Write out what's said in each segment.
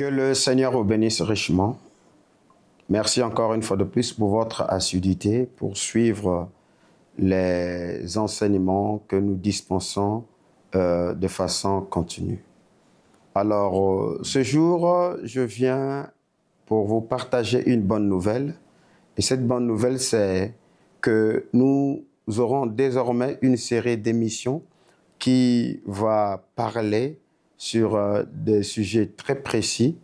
Que le Seigneur vous bénisse richement. Merci encore une fois de plus pour votre assiduité, pour suivre les enseignements que nous dispensons euh, de façon continue. Alors, euh, ce jour, je viens pour vous partager une bonne nouvelle. Et cette bonne nouvelle, c'est que nous aurons désormais une série d'émissions qui va parler sur euh, des sujets très précis.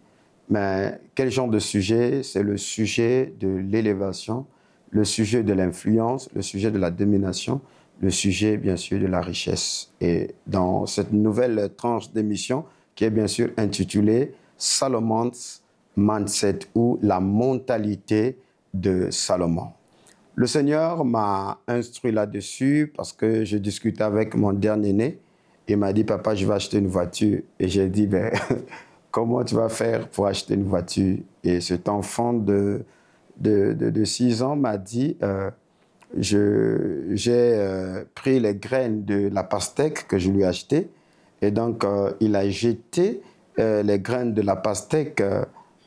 Mais quel genre de sujet C'est le sujet de l'élévation, le sujet de l'influence, le sujet de la domination, le sujet, bien sûr, de la richesse. Et dans cette nouvelle tranche d'émission, qui est bien sûr intitulée Salomon's Mindset ou la mentalité de Salomon. Le Seigneur m'a instruit là-dessus parce que je discute avec mon dernier né il m'a dit, papa, je vais acheter une voiture. Et j'ai dit, ben, comment tu vas faire pour acheter une voiture Et cet enfant de, de, de, 6 ans m'a dit, euh, j'ai euh, pris les graines de la pastèque que je lui ai achetées. » Et donc, euh, il a jeté les graines de la pastèque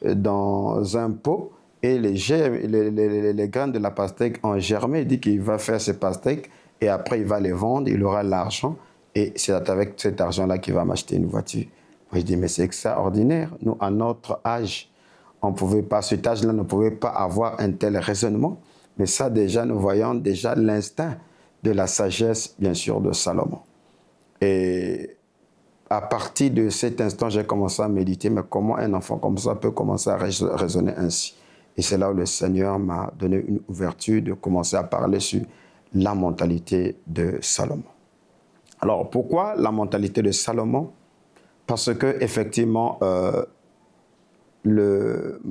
dans un pot. Et les, les, les, les, graines de la pastèque ont germé. Il dit qu'il va faire ses pastèques et après il va les vendre, il aura l'argent. Et c'est avec cet argent-là qu'il va m'acheter une voiture. Moi, je dis, mais c'est extraordinaire. Nous, à notre âge, on pouvait pas, cet âge-là ne pouvait pas avoir un tel raisonnement. Mais ça, déjà, nous voyons déjà l'instinct de la sagesse, bien sûr, de Salomon. Et à partir de cet instant, j'ai commencé à méditer, mais comment un enfant comme ça peut commencer à raisonner ainsi Et c'est là où le Seigneur m'a donné une ouverture de commencer à parler sur la mentalité de Salomon. Alors pourquoi la mentalité de Salomon Parce que effectivement, euh, le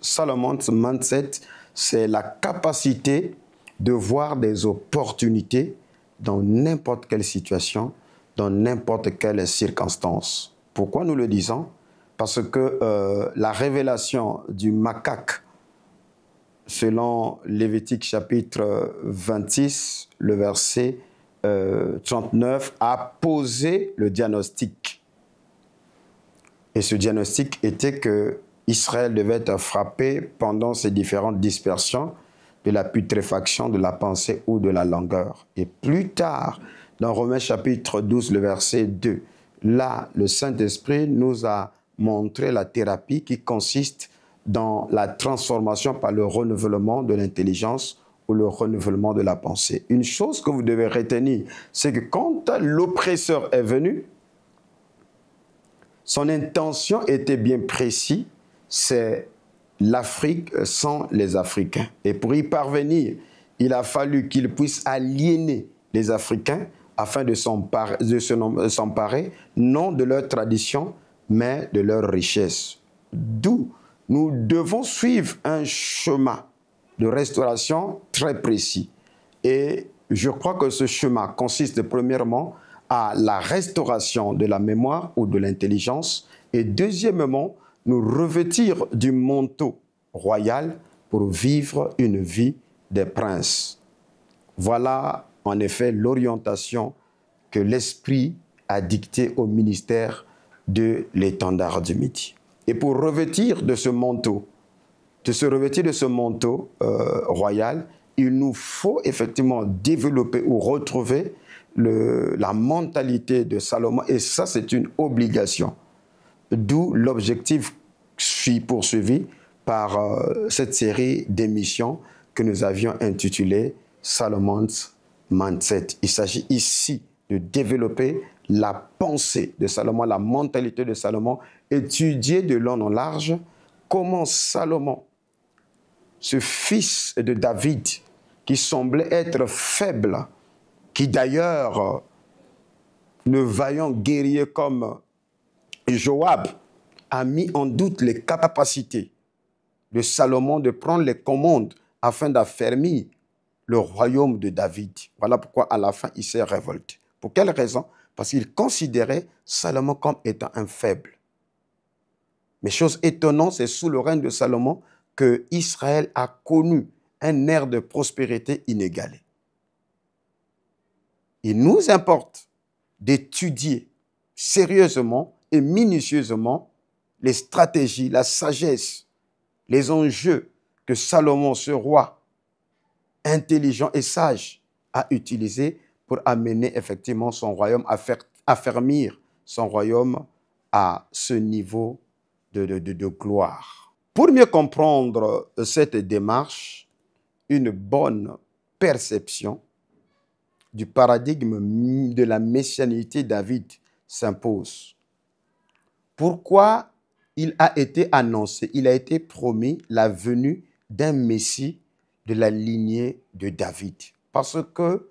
Salomon's mindset, c'est la capacité de voir des opportunités dans n'importe quelle situation, dans n'importe quelle circonstance. Pourquoi nous le disons Parce que euh, la révélation du macaque, selon Lévitique chapitre 26, euh, le verset 39 a posé le diagnostic. Et ce diagnostic était que Israël devait être frappé pendant ces différentes dispersions de la putréfaction de la pensée ou de la langueur. Et plus tard, dans Romains chapitre 12, le verset 2, là, le Saint-Esprit nous a montré la thérapie qui consiste dans la transformation par le renouvellement de l'intelligence le renouvellement de la pensée. Une chose que vous devez retenir, c'est que quand l'oppresseur est venu, son intention était bien précise, c'est l'Afrique sans les Africains. Et pour y parvenir, il a fallu qu'il puisse aliéner les Africains afin de s'emparer, non de leur tradition, mais de leur richesse. D'où nous devons suivre un chemin de restauration très précis. Et je crois que ce chemin consiste premièrement à la restauration de la mémoire ou de l'intelligence et deuxièmement, nous revêtir du manteau royal pour vivre une vie des princes. Voilà en effet l'orientation que l'Esprit a dictée au ministère de l'étendard du Midi. Et pour revêtir de ce manteau, de se revêtir de ce manteau euh, royal, il nous faut effectivement développer ou retrouver la mentalité de Salomon. Et ça, c'est une obligation. D'où l'objectif suis poursuivi par euh, cette série d'émissions que nous avions intitulée Salomon's Mindset. Il s'agit ici de développer la pensée de Salomon, la mentalité de Salomon, étudier de long en large comment Salomon ce fils de David qui semblait être faible, qui d'ailleurs, euh, ne vaillant guerrier comme Joab, a mis en doute les capacités de Salomon de prendre les commandes afin d'affermir le royaume de David. Voilà pourquoi à la fin, il s'est révolté. Pour quelle raison Parce qu'il considérait Salomon comme étant un faible. Mais chose étonnante, c'est sous le règne de Salomon que Israël a connu un air de prospérité inégalée. Il nous importe d'étudier sérieusement et minutieusement les stratégies, la sagesse, les enjeux que Salomon, ce roi intelligent et sage, a utilisés pour amener effectivement son royaume à affermir son royaume à ce niveau de gloire. Pour mieux comprendre euh, cette démarche, une bonne perception du paradigme de la messianité David s'impose. Pourquoi il a été annoncé, il a été promis la venue d'un Messie de la lignée de David. Parce que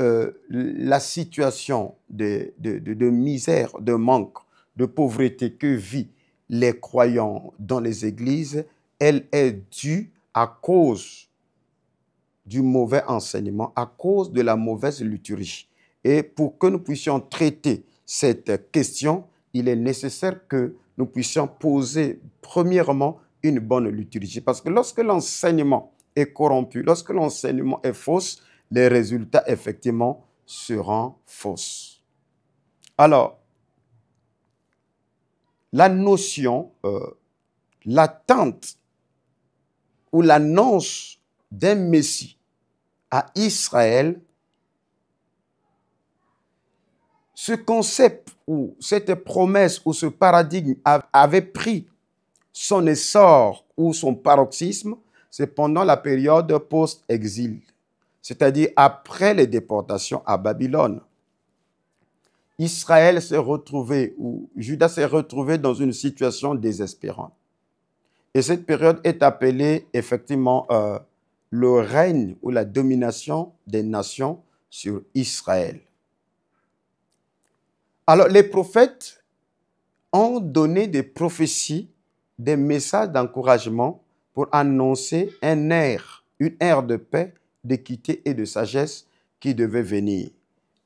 euh, la situation de, de misère, de manque, de pauvreté que vit les croyants dans les églises, elle est due à cause du mauvais enseignement, à cause de la mauvaise liturgie. Et pour que nous puissions traiter cette question, il est nécessaire que nous puissions poser premièrement une bonne liturgie. Parce que lorsque l'enseignement est corrompu, lorsque l'enseignement est fausse, les résultats effectivement seront fausses. Alors, la notion, euh, l'attente ou l'annonce d'un Messie à Israël, ce concept ou cette promesse ou ce paradigme avait pris son essor ou son paroxysme, c'est pendant la période post-exil, c'est-à-dire après les déportations à Babylone. Israël s'est retrouvé, ou Judas s'est retrouvé dans une situation désespérante. Et cette période est appelée effectivement euh, le règne ou la domination des nations sur Israël. Alors les prophètes ont donné des prophéties, des messages d'encouragement pour annoncer un air, une ère de paix, d'équité et de sagesse qui devait venir.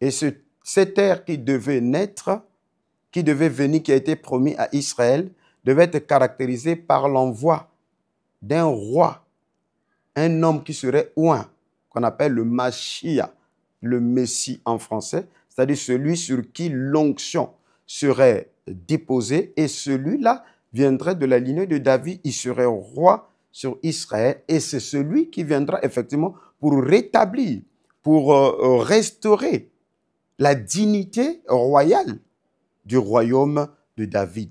Et ce cette terre qui devait naître, qui devait venir, qui a été promis à Israël, devait être caractérisée par l'envoi d'un roi, un homme qui serait ouin, qu'on appelle le Mashiach, le Messie en français, c'est-à-dire celui sur qui l'onction serait déposée, et celui-là viendrait de la lignée de David, il serait roi sur Israël, et c'est celui qui viendra effectivement pour rétablir, pour euh, restaurer la dignité royale du royaume de David.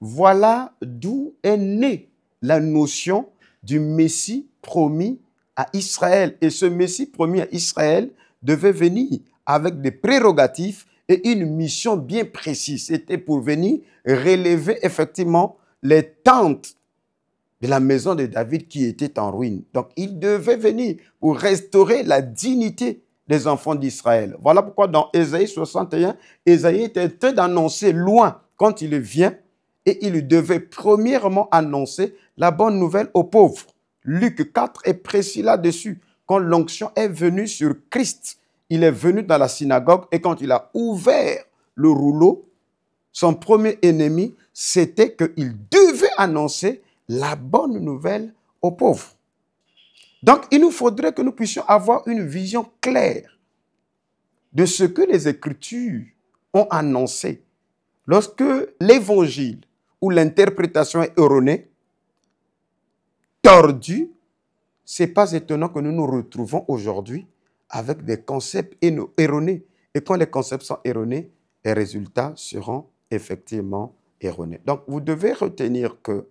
Voilà d'où est née la notion du Messie promis à Israël. Et ce Messie promis à Israël devait venir avec des prérogatives et une mission bien précise. C'était pour venir relever effectivement les tentes de la maison de David qui était en ruine. Donc il devait venir pour restaurer la dignité des enfants d'Israël. Voilà pourquoi dans Ésaïe 61, Ésaïe était en train d'annoncer loin quand il vient et il devait premièrement annoncer la bonne nouvelle aux pauvres. Luc 4 est précis là-dessus. Quand l'onction est venue sur Christ, il est venu dans la synagogue et quand il a ouvert le rouleau, son premier ennemi, c'était qu'il devait annoncer la bonne nouvelle aux pauvres. Donc, il nous faudrait que nous puissions avoir une vision claire de ce que les Écritures ont annoncé. Lorsque l'évangile ou l'interprétation est erronée, tordue, c'est pas étonnant que nous nous retrouvons aujourd'hui avec des concepts erronés. Et quand les concepts sont erronés, les résultats seront effectivement erronés. Donc, vous devez retenir que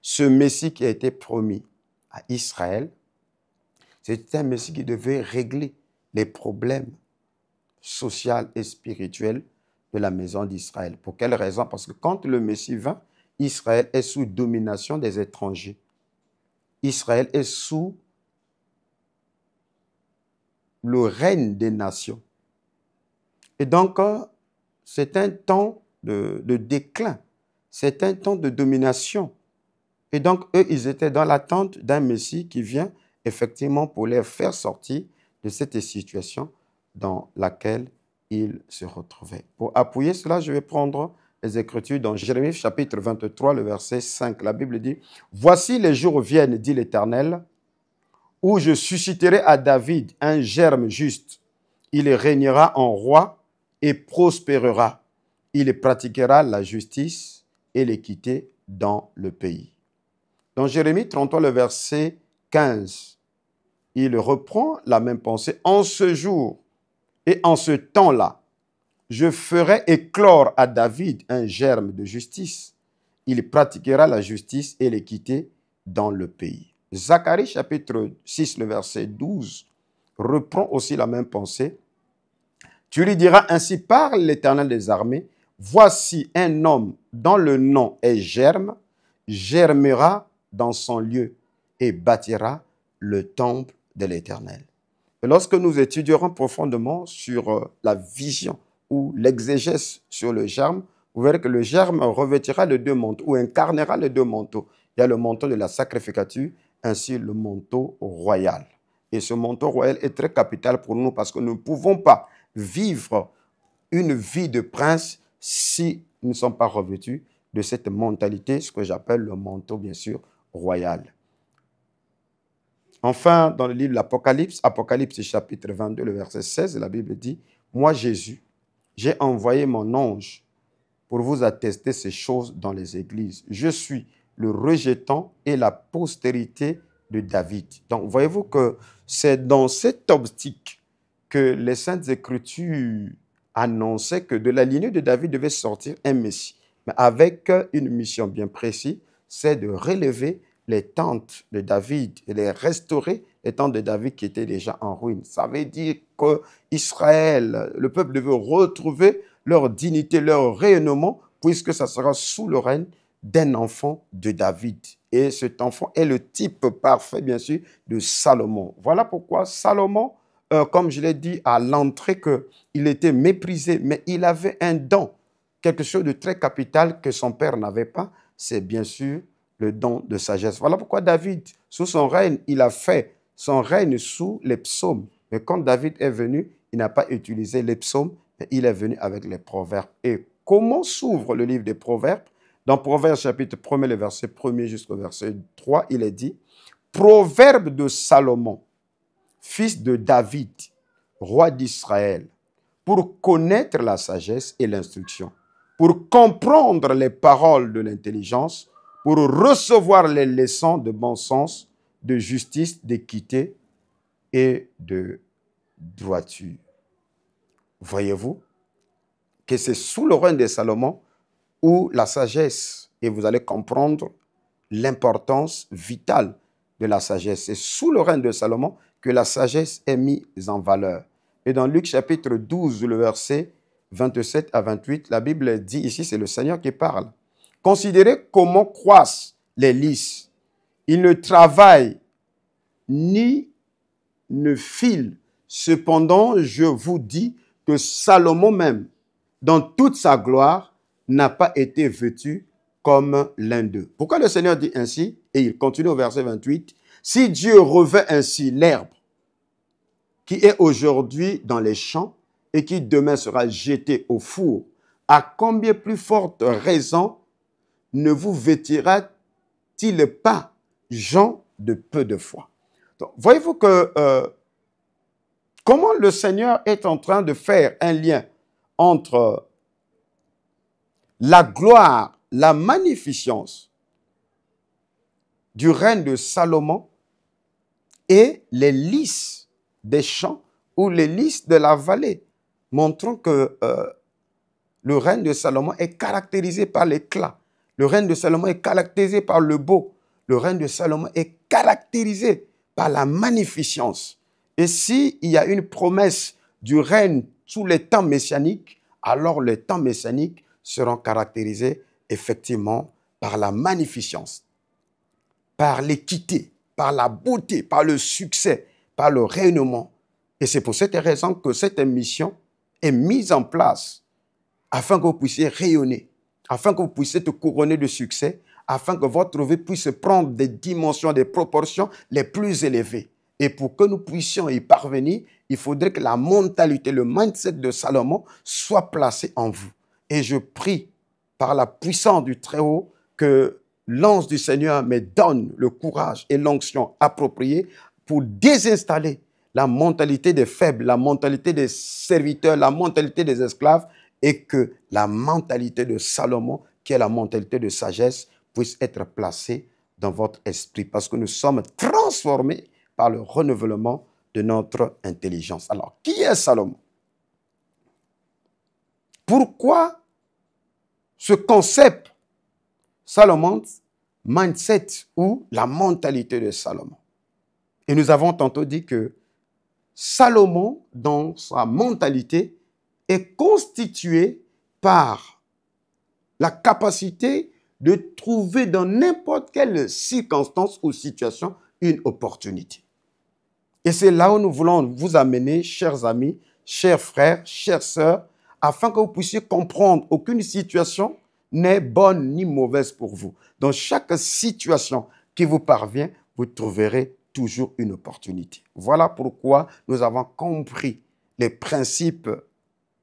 ce Messie qui a été promis, Israël, c'était un Messie qui devait régler les problèmes sociaux et spirituels de la maison d'Israël. Pour quelle raison Parce que quand le Messie vint, Israël est sous domination des étrangers. Israël est sous le règne des nations. Et donc, euh, c'est un temps de, de déclin, c'est un temps de domination et donc, eux, ils étaient dans l'attente d'un Messie qui vient effectivement pour les faire sortir de cette situation dans laquelle ils se retrouvaient. Pour appuyer cela, je vais prendre les Écritures dans Jérémie chapitre 23, le verset 5. La Bible dit, Voici les jours viennent, dit l'Éternel, où je susciterai à David un germe juste. Il régnera en roi et prospérera. Il pratiquera la justice et l'équité dans le pays. Dans Jérémie 33, le verset 15, il reprend la même pensée. En ce jour et en ce temps-là, je ferai éclore à David un germe de justice. Il pratiquera la justice et l'équité dans le pays. Zacharie chapitre 6, le verset 12, reprend aussi la même pensée. Tu lui diras ainsi par l'Éternel des armées, voici un homme dont le nom est germe, germera dans son lieu et bâtira le temple de l'Éternel. lorsque nous étudierons profondément sur euh, la vision ou l'exégèse sur le germe, vous verrez que le germe revêtira les deux manteaux ou incarnera les deux manteaux. Il y a le manteau de la sacrificature ainsi le manteau royal. Et ce manteau royal est très capital pour nous parce que nous ne pouvons pas vivre une vie de prince si nous ne sommes pas revêtus de cette mentalité, ce que j'appelle le manteau, bien sûr, royal. Enfin, dans le livre de l'Apocalypse, Apocalypse chapitre 22, le verset 16, la Bible dit, Moi Jésus, j'ai envoyé mon ange pour vous attester ces choses dans les églises. Je suis le rejetant et la postérité de David. Donc, voyez-vous que c'est dans cette optique que les saintes écritures annonçaient que de la lignée de David devait sortir un Messie, mais avec une mission bien précise, c'est de relever les tentes de David et les restaurer les tentes de David qui étaient déjà en ruine. Ça veut dire que Israël, le peuple devait retrouver leur dignité, leur rayonnement, puisque ça sera sous le règne d'un enfant de David. Et cet enfant est le type parfait, bien sûr, de Salomon. Voilà pourquoi Salomon, euh, comme je l'ai dit à l'entrée, qu'il était méprisé, mais il avait un don, quelque chose de très capital que son père n'avait pas, c'est bien sûr le don de sagesse. Voilà pourquoi David, sous son règne, il a fait son règne sous les psaumes. Mais quand David est venu, il n'a pas utilisé les psaumes, mais il est venu avec les proverbes. Et comment s'ouvre le livre des proverbes Dans Proverbes chapitre 1, le verset 1 jusqu'au verset 3, il est dit, Proverbe de Salomon, fils de David, roi d'Israël, pour connaître la sagesse et l'instruction pour comprendre les paroles de l'intelligence, pour recevoir les leçons de bon sens, de justice, d'équité et de droiture. Voyez-vous que c'est sous le règne de Salomon où la sagesse, et vous allez comprendre l'importance vitale de la sagesse, c'est sous le règne de Salomon que la sagesse est mise en valeur. Et dans Luc chapitre 12, le verset 27 à 28, la Bible dit ici, c'est le Seigneur qui parle. Considérez comment croissent les lys. Ils ne travaillent ni ne filent. Cependant, je vous dis que Salomon même, dans toute sa gloire, n'a pas été vêtu comme l'un d'eux. Pourquoi le Seigneur dit ainsi Et il continue au verset 28. Si Dieu revêt ainsi l'herbe qui est aujourd'hui dans les champs, et qui demain sera jeté au four, à combien plus forte raison ne vous vêtira-t-il pas, gens de peu de foi Voyez-vous que euh, comment le Seigneur est en train de faire un lien entre la gloire, la magnificence du règne de Salomon et les lys des champs ou les lys de la vallée montrant que euh, le règne de Salomon est caractérisé par l'éclat. Le règne de Salomon est caractérisé par le beau. Le règne de Salomon est caractérisé par la magnificence. Et s'il y a une promesse du règne sous les temps messianiques, alors les temps messianiques seront caractérisés effectivement par la magnificence, par l'équité, par la beauté, par le succès, par le rayonnement. Et c'est pour cette raison que cette émission est mise en place afin que vous puissiez rayonner, afin que vous puissiez te couronner de succès, afin que votre vie puisse prendre des dimensions, des proportions les plus élevées. Et pour que nous puissions y parvenir, il faudrait que la mentalité, le mindset de Salomon soit placé en vous. Et je prie par la puissance du Très-Haut que l'ange du Seigneur me donne le courage et l'onction appropriée pour désinstaller la mentalité des faibles, la mentalité des serviteurs, la mentalité des esclaves, et que la mentalité de Salomon, qui est la mentalité de sagesse, puisse être placée dans votre esprit, parce que nous sommes transformés par le renouvellement de notre intelligence. Alors, qui est Salomon Pourquoi ce concept Salomon, mindset ou la mentalité de Salomon Et nous avons tantôt dit que Salomon, dans sa mentalité, est constitué par la capacité de trouver dans n'importe quelle circonstance ou situation une opportunité. Et c'est là où nous voulons vous amener, chers amis, chers frères, chères sœurs, afin que vous puissiez comprendre qu'aucune situation n'est bonne ni mauvaise pour vous. Dans chaque situation qui vous parvient, vous trouverez toujours une opportunité. Voilà pourquoi nous avons compris les principes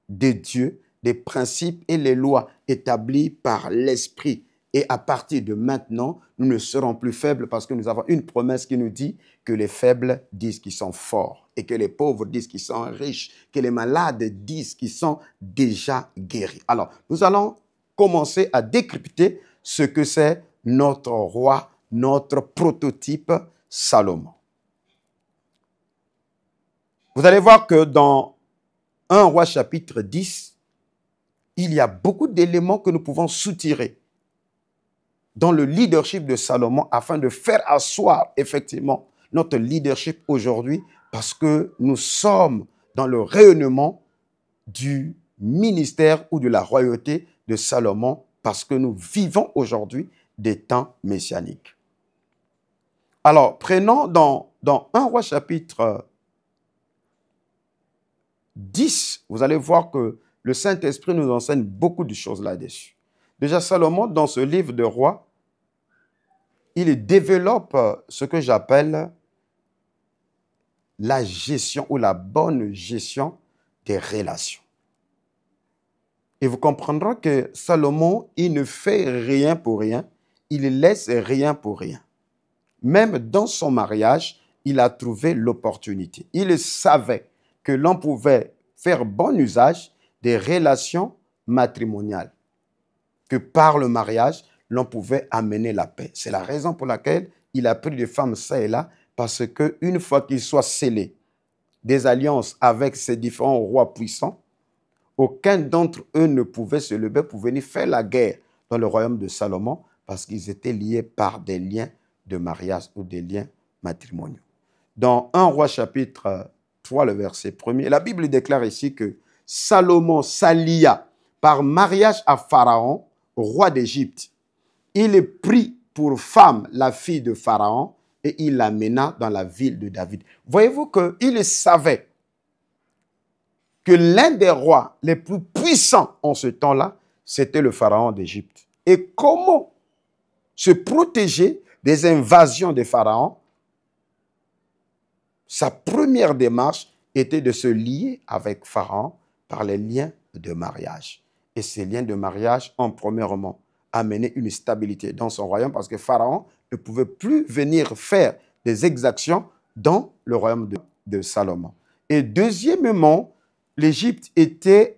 de Dieu, les principes et les lois établies par l'Esprit. Et à partir de maintenant, nous ne serons plus faibles parce que nous avons une promesse qui nous dit que les faibles disent qu'ils sont forts et que les pauvres disent qu'ils sont riches, que les malades disent qu'ils sont déjà guéris. Alors, nous allons commencer à décrypter ce que c'est notre roi, notre prototype, Salomon. Vous allez voir que dans 1 roi chapitre 10, il y a beaucoup d'éléments que nous pouvons soutirer dans le leadership de Salomon afin de faire asseoir effectivement notre leadership aujourd'hui parce que nous sommes dans le rayonnement du ministère ou de la royauté de Salomon parce que nous vivons aujourd'hui des temps messianiques. Alors, prenons dans, dans 1 roi chapitre 10, vous allez voir que le Saint-Esprit nous enseigne beaucoup de choses là-dessus. Déjà, Salomon, dans ce livre de roi, il développe ce que j'appelle la gestion ou la bonne gestion des relations. Et vous comprendrez que Salomon, il ne fait rien pour rien, il laisse rien pour rien. Même dans son mariage, il a trouvé l'opportunité. Il savait que l'on pouvait faire bon usage des relations matrimoniales, que par le mariage, l'on pouvait amener la paix. C'est la raison pour laquelle il a pris des femmes ça et là, parce qu'une fois qu'ils soient scellés, des alliances avec ces différents rois puissants, aucun d'entre eux ne pouvait se lever pour venir faire la guerre dans le royaume de Salomon, parce qu'ils étaient liés par des liens de mariage ou des liens matrimoniaux. Dans 1 roi chapitre 3, le verset 1 la Bible déclare ici que Salomon s'allia par mariage à Pharaon, roi d'Égypte. Il prit pour femme la fille de Pharaon et il l'amena dans la ville de David. Voyez-vous qu'il savait que l'un des rois les plus puissants en ce temps-là, c'était le Pharaon d'Égypte. Et comment se protéger des invasions de Pharaon, sa première démarche était de se lier avec Pharaon par les liens de mariage. Et ces liens de mariage ont premièrement amené une stabilité dans son royaume parce que Pharaon ne pouvait plus venir faire des exactions dans le royaume de, de Salomon. Et deuxièmement, l'Égypte était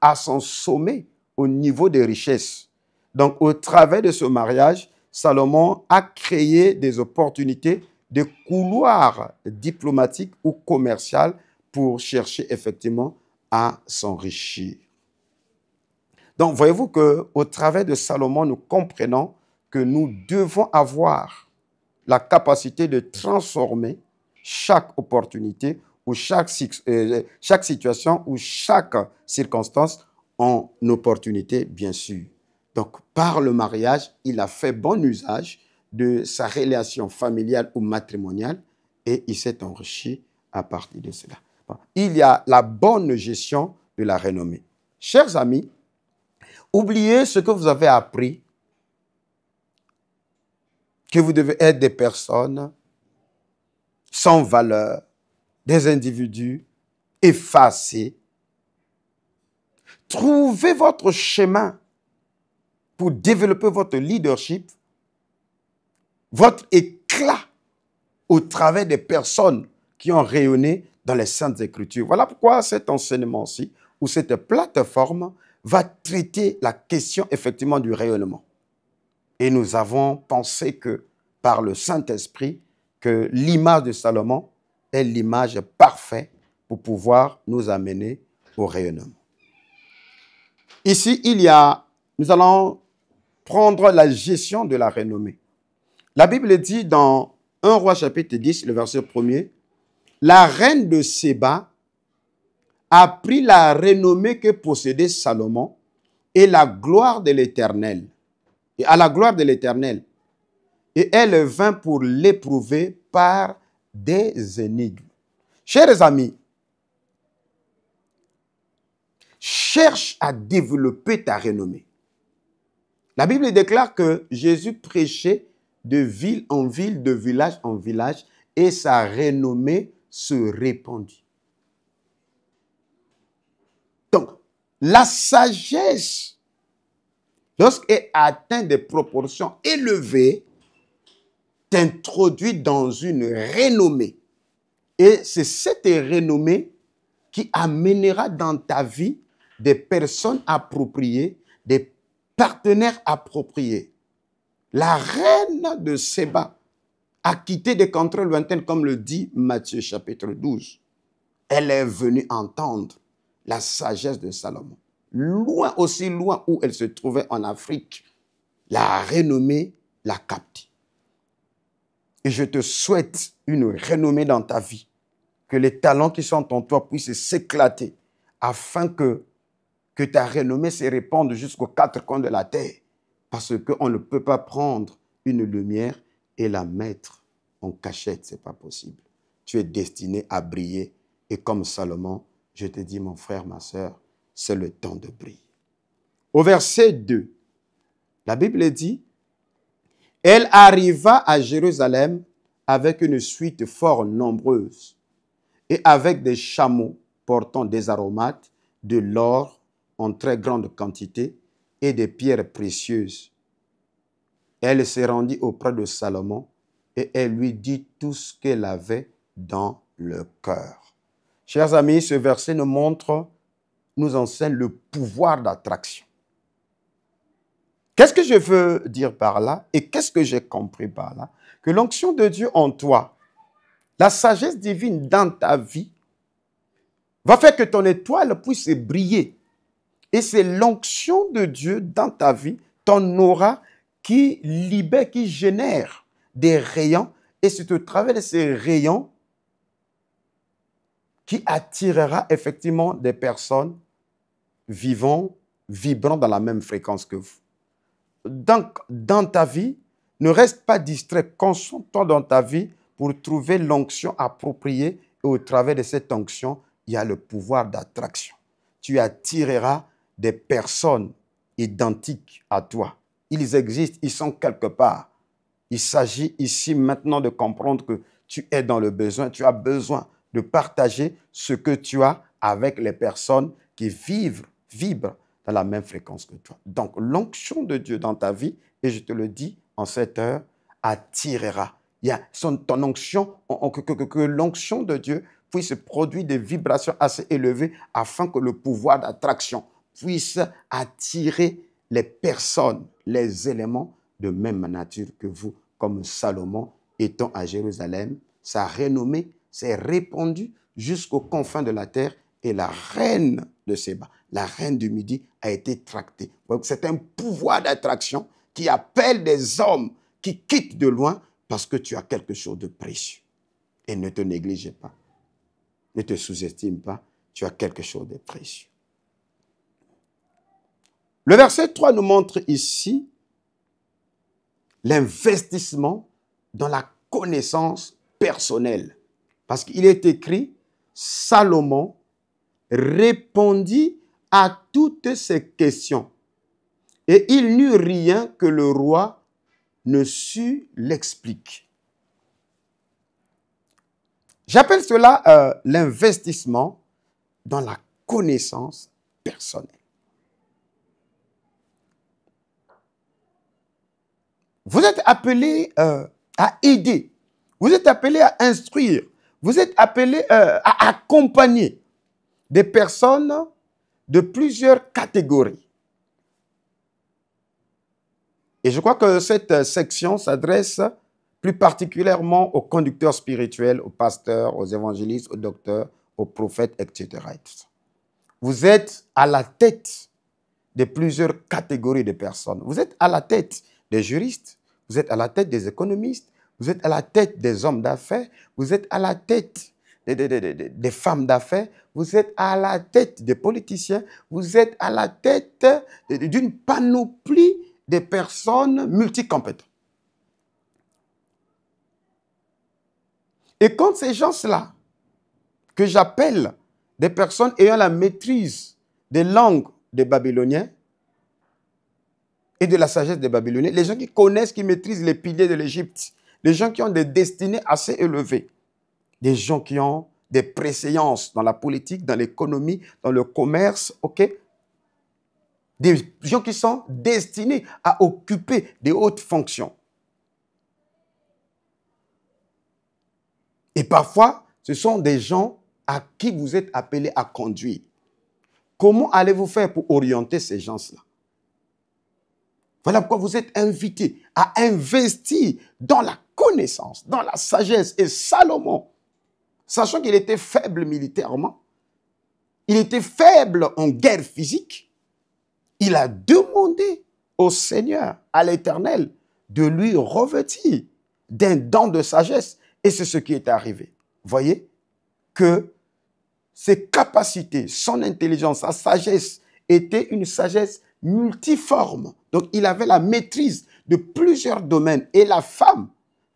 à son sommet au niveau des richesses. Donc au travers de ce mariage, Salomon a créé des opportunités, des couloirs diplomatiques ou commerciaux pour chercher effectivement à s'enrichir. Donc voyez-vous que au travers de Salomon, nous comprenons que nous devons avoir la capacité de transformer chaque opportunité ou chaque, euh, chaque situation ou chaque circonstance en opportunité, bien sûr. Donc, par le mariage, il a fait bon usage de sa relation familiale ou matrimoniale et il s'est enrichi à partir de cela. Il y a la bonne gestion de la renommée. Chers amis, oubliez ce que vous avez appris, que vous devez être des personnes sans valeur, des individus effacés. Trouvez votre chemin développer votre leadership, votre éclat au travers des personnes qui ont rayonné dans les Saintes Écritures. Voilà pourquoi cet enseignement-ci, ou cette plateforme, va traiter la question effectivement du rayonnement. Et nous avons pensé que par le Saint-Esprit, que l'image de Salomon est l'image parfaite pour pouvoir nous amener au rayonnement. Ici, il y a, nous allons prendre la gestion de la renommée. La Bible dit dans 1 roi chapitre 10, le verset 1er, la reine de Séba a pris la renommée que possédait Salomon et la gloire de l'Éternel. Et à la gloire de l'Éternel. Et elle vint pour l'éprouver par des énigmes. Chers amis, cherche à développer ta renommée. La Bible déclare que Jésus prêchait de ville en ville, de village en village, et sa renommée se répandit. Donc, la sagesse, lorsqu'elle atteint des proportions élevées, t'introduit dans une renommée. Et c'est cette renommée qui amènera dans ta vie des personnes appropriées, des partenaire approprié. La reine de Séba a quitté des contrées lointaines, comme le dit Matthieu chapitre 12. Elle est venue entendre la sagesse de Salomon. Loin, aussi loin où elle se trouvait en Afrique, la renommée l'a captée. Et je te souhaite une renommée dans ta vie. Que les talents qui sont en toi puissent s'éclater afin que que ta renommée se répande jusqu'aux quatre coins de la terre, parce qu'on ne peut pas prendre une lumière et la mettre en cachette, c'est pas possible. Tu es destiné à briller, et comme Salomon, je te dis, mon frère, ma sœur, c'est le temps de briller. Au verset 2, la Bible dit, elle arriva à Jérusalem avec une suite fort nombreuse et avec des chameaux portant des aromates, de l'or, en très grande quantité et des pierres précieuses. Elle se rendit auprès de Salomon et elle lui dit tout ce qu'elle avait dans le cœur. Chers amis, ce verset nous montre, nous enseigne le pouvoir d'attraction. Qu'est-ce que je veux dire par là et qu'est-ce que j'ai compris par là Que l'onction de Dieu en toi, la sagesse divine dans ta vie, va faire que ton étoile puisse briller et c'est l'onction de Dieu dans ta vie, ton aura, qui libère, qui génère des rayons. Et c'est au travers de ces rayons qui attirera effectivement des personnes vivant, vibrant dans la même fréquence que vous. Donc, dans ta vie, ne reste pas distrait, concentre-toi dans ta vie pour trouver l'onction appropriée. Et au travers de cette onction, il y a le pouvoir d'attraction. Tu attireras des personnes identiques à toi. Ils existent, ils sont quelque part. Il s'agit ici maintenant de comprendre que tu es dans le besoin, tu as besoin de partager ce que tu as avec les personnes qui vivent, vibrent dans la même fréquence que toi. Donc l'onction de Dieu dans ta vie, et je te le dis en cette heure, attirera. son, ton onction, que, que l'onction de Dieu puisse produire des vibrations assez élevées afin que le pouvoir d'attraction puisse attirer les personnes, les éléments de même nature que vous, comme Salomon étant à Jérusalem. Sa renommée s'est répandue jusqu'aux confins de la terre et la reine de Séba, la reine du Midi, a été tractée. C'est un pouvoir d'attraction qui appelle des hommes qui quittent de loin parce que tu as quelque chose de précieux. Et ne te néglige pas, ne te sous-estime pas, tu as quelque chose de précieux. Le verset 3 nous montre ici l'investissement dans la connaissance personnelle. Parce qu'il est écrit, Salomon répondit à toutes ces questions. Et il n'eut rien que le roi ne sut l'explique. J'appelle cela euh, l'investissement dans la connaissance personnelle. Vous êtes appelé euh, à aider. Vous êtes appelé à instruire. Vous êtes appelé euh, à accompagner des personnes de plusieurs catégories. Et je crois que cette euh, section s'adresse plus particulièrement aux conducteurs spirituels, aux pasteurs, aux évangélistes, aux docteurs, aux prophètes, etc. Vous êtes à la tête de plusieurs catégories de personnes. Vous êtes à la tête des juristes, vous êtes à la tête des économistes, vous êtes à la tête des hommes d'affaires, vous êtes à la tête des, femmes d'affaires, vous êtes à la tête des politiciens, vous êtes à la tête d'une panoplie de personnes multicompétentes. Et quand ces gens-là, que j'appelle des personnes ayant la maîtrise des langues des Babyloniens, et de la sagesse des Babyloniens, les gens qui connaissent, qui maîtrisent les piliers de l'Égypte, les gens qui ont des destinées assez élevées, des gens qui ont des préséances dans la politique, dans l'économie, dans le commerce, ok Des gens qui sont destinés à occuper des hautes fonctions. Et parfois, ce sont des gens à qui vous êtes appelés à conduire. Comment allez-vous faire pour orienter ces gens-là voilà pourquoi vous êtes invités à investir dans la connaissance, dans la sagesse. Et Salomon, sachant qu'il était faible militairement, il était faible en guerre physique, il a demandé au Seigneur, à l'Éternel, de lui revêtir d'un don de sagesse. Et c'est ce qui est arrivé. Voyez que ses capacités, son intelligence, sa sagesse étaient une sagesse multiforme. Donc il avait la maîtrise de plusieurs domaines. Et la femme,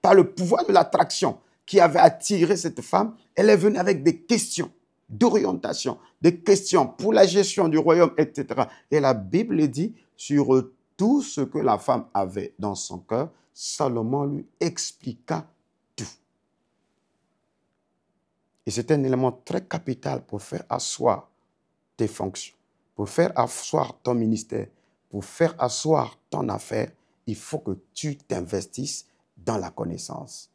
par le pouvoir de l'attraction qui avait attiré cette femme, elle est venue avec des questions d'orientation, des questions pour la gestion du royaume, etc. Et la Bible dit, sur tout ce que la femme avait dans son cœur, Salomon lui expliqua tout. Et c'est un élément très capital pour faire asseoir tes fonctions, pour faire asseoir ton ministère, pour faire asseoir ton affaire, il faut que tu t'investisses dans la connaissance.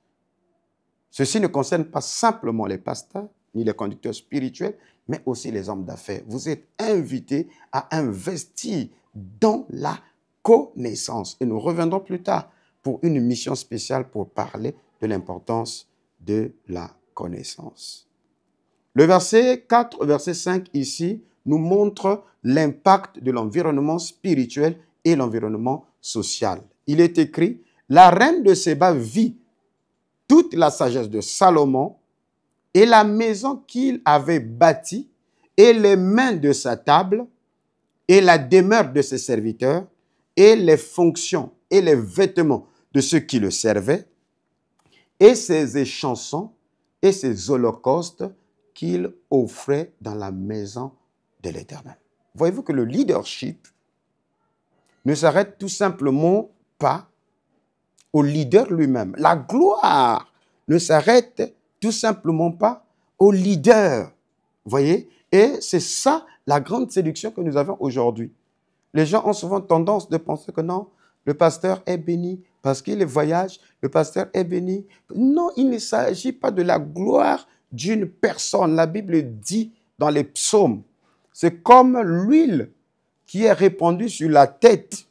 Ceci ne concerne pas simplement les pasteurs ni les conducteurs spirituels, mais aussi les hommes d'affaires. Vous êtes invités à investir dans la connaissance. Et nous reviendrons plus tard pour une mission spéciale pour parler de l'importance de la connaissance. Le verset 4, verset 5 ici, nous montre l'impact de l'environnement spirituel et l'environnement social. Il est écrit, la reine de Séba vit toute la sagesse de Salomon et la maison qu'il avait bâtie et les mains de sa table et la demeure de ses serviteurs et les fonctions et les vêtements de ceux qui le servaient et ses échansons et ses holocaustes qu'il offrait dans la maison de l'Éternel. Voyez-vous que le leadership ne s'arrête tout simplement pas au leader lui-même. La gloire ne s'arrête tout simplement pas au leader. Voyez Et c'est ça la grande séduction que nous avons aujourd'hui. Les gens ont souvent tendance de penser que non, le pasteur est béni parce qu'il voyage, le pasteur est béni. Non, il ne s'agit pas de la gloire d'une personne. La Bible dit dans les psaumes c'est comme l'huile qui est répandue sur la tête,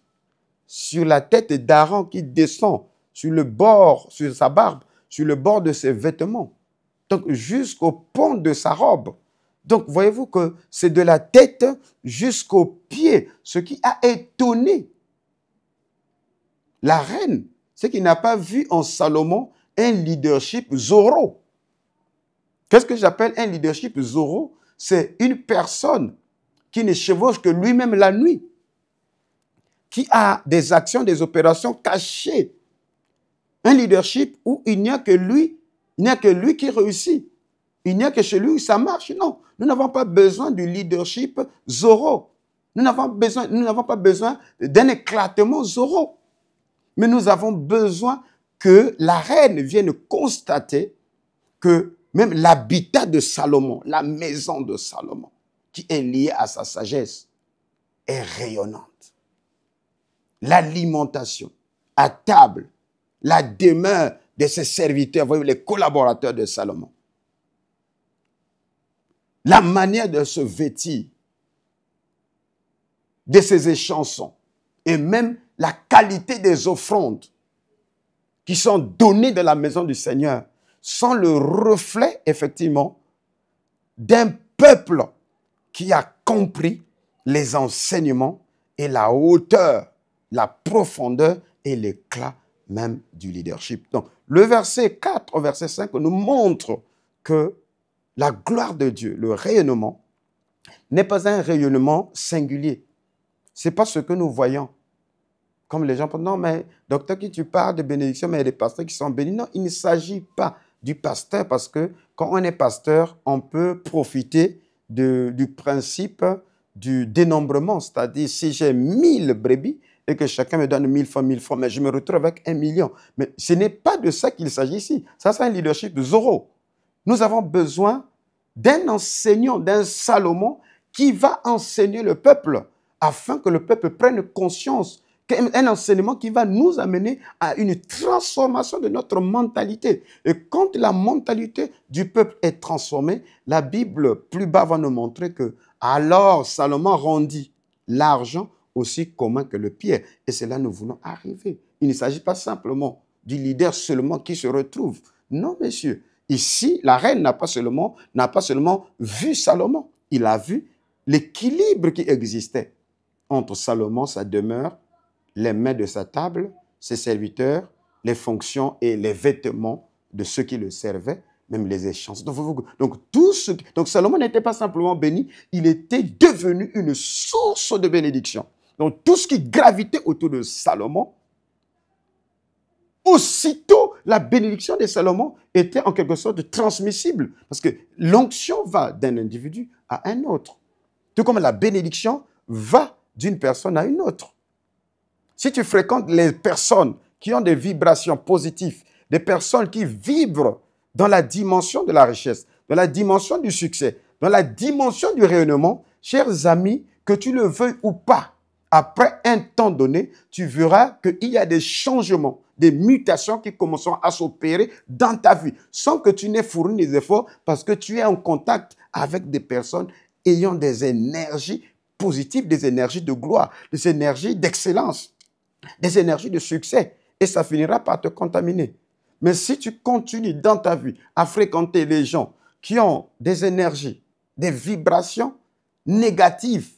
sur la tête d'Aaron qui descend sur le bord, sur sa barbe, sur le bord de ses vêtements, donc jusqu'au pont de sa robe. Donc voyez-vous que c'est de la tête jusqu'aux pieds, ce qui a étonné la reine, c'est qu'il n'a pas vu en Salomon un leadership zoro. Qu'est-ce que j'appelle un leadership zoro c'est une personne qui ne chevauche que lui-même la nuit, qui a des actions, des opérations cachées. Un leadership où il n'y a que lui, il n'y a que lui qui réussit. Il n'y a que chez lui où ça marche. Non, nous n'avons pas besoin du leadership Zoro. Nous n'avons besoin, nous n'avons pas besoin d'un éclatement Zoro. Mais nous avons besoin que la reine vienne constater que même l'habitat de Salomon, la maison de Salomon, qui est liée à sa sagesse, est rayonnante. L'alimentation, à table, la demeure de ses serviteurs, voyez, les collaborateurs de Salomon. La manière de se vêtir, de ses échansons, et même la qualité des offrandes qui sont données de la maison du Seigneur sont le reflet, effectivement, d'un peuple qui a compris les enseignements et la hauteur, la profondeur et l'éclat même du leadership. Donc, le verset 4 au verset 5 nous montre que la gloire de Dieu, le rayonnement, n'est pas un rayonnement singulier. Ce n'est pas ce que nous voyons. Comme les gens pensent, non, mais docteur qui tu parles de bénédiction, mais il y a des pasteurs qui sont bénis. Non, il ne s'agit pas du pasteur parce que quand on est pasteur, on peut profiter du principe du dénombrement, c'est-à-dire si j'ai 1000 brebis et que chacun me donne mille fois 1000 fois, mais je me retrouve avec un million. Mais ce n'est pas de ça qu'il s'agit ici. Ça, c'est un leadership de zoro. Nous avons besoin d'un enseignant, d'un Salomon qui va enseigner le peuple afin que le peuple prenne conscience un enseignement qui va nous amener à une transformation de notre mentalité. Et quand la mentalité du peuple est transformée, la Bible plus bas va nous montrer que alors Salomon rendit l'argent aussi commun que le pierre. Et c'est là que nous voulons arriver. Il ne s'agit pas simplement du leader seulement qui se retrouve. Non, messieurs. Ici, la reine n'a pas n'a pas seulement vu Salomon. Il a vu l'équilibre qui existait entre Salomon, sa demeure les mains de sa table, ses serviteurs, les fonctions et les vêtements de ceux qui le servaient, même les échanges. tout donc Salomon n'était pas simplement béni, il était devenu une source de bénédiction. Donc tout ce qui gravitait autour de Salomon, aussitôt la bénédiction de Salomon était en quelque sorte transmissible, parce que l'onction va d'un individu à un autre, tout comme la bénédiction va d'une personne à une autre. Si tu fréquentes les personnes qui ont des vibrations positives, des personnes qui vibrent dans la dimension de la richesse, dans la dimension du succès, dans la dimension du rayonnement, chers amis, que tu le veuilles ou pas, après un temps donné, tu verras qu'il y a des changements, des mutations qui commenceront à s'opérer dans ta vie, sans que tu n'aies fourni des efforts, parce que tu es en contact avec des personnes ayant des énergies positives, des énergies de gloire, des énergies d'excellence des énergies de succès et ça finira par te contaminer. Mais si tu continues dans ta vie à fréquenter les gens qui ont des énergies, des vibrations négatives,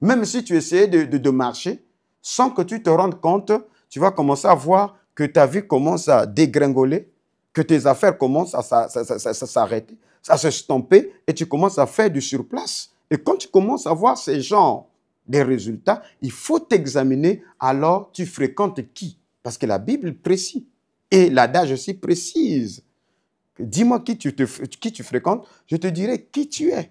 même si tu essayais de, de, marcher, sans que tu te rendes compte, tu vas commencer à voir que ta vie commence à dégringoler, que tes affaires commencent à s'arrêter, à se stomper, et tu commences à faire du surplace. Et quand tu commences à voir ces gens des résultats, il faut t'examiner alors tu fréquentes qui Parce que la Bible précise et l'adage aussi précise. Dis-moi qui, tu qui tu fréquentes, je te dirai qui tu es.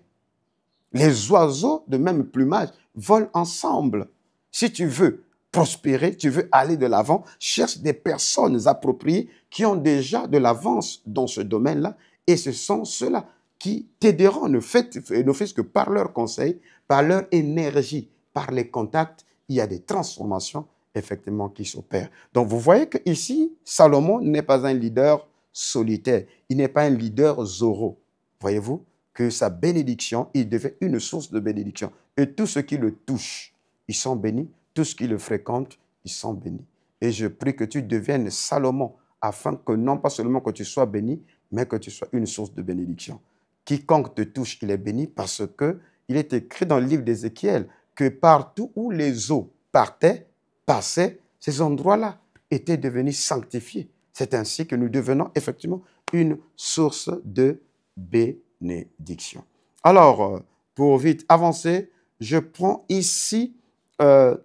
Les oiseaux de même plumage volent ensemble. Si tu veux prospérer, tu veux aller de l'avant, cherche des personnes appropriées qui ont déjà de l'avance dans ce domaine-là. Et ce sont ceux-là qui t'aideront, ne, fais ne que par leur conseil, par leur énergie, par les contacts, il y a des transformations effectivement qui s'opèrent. Donc vous voyez que ici, Salomon n'est pas un leader solitaire, il n'est pas un leader zoro. Voyez-vous que sa bénédiction, il devient une source de bénédiction. Et tout ce qui le touche, ils sont bénis. Tout ce qui le fréquente, ils sont bénis. Et je prie que tu deviennes Salomon afin que non pas seulement que tu sois béni, mais que tu sois une source de bénédiction. Quiconque te touche, il est béni parce que il est écrit dans le livre d'Ézéchiel que partout où les eaux partaient, passaient, ces endroits-là étaient devenus sanctifiés. C'est ainsi que nous devenons effectivement une source de bénédiction. Alors, euh, pour vite avancer, je prends ici euh,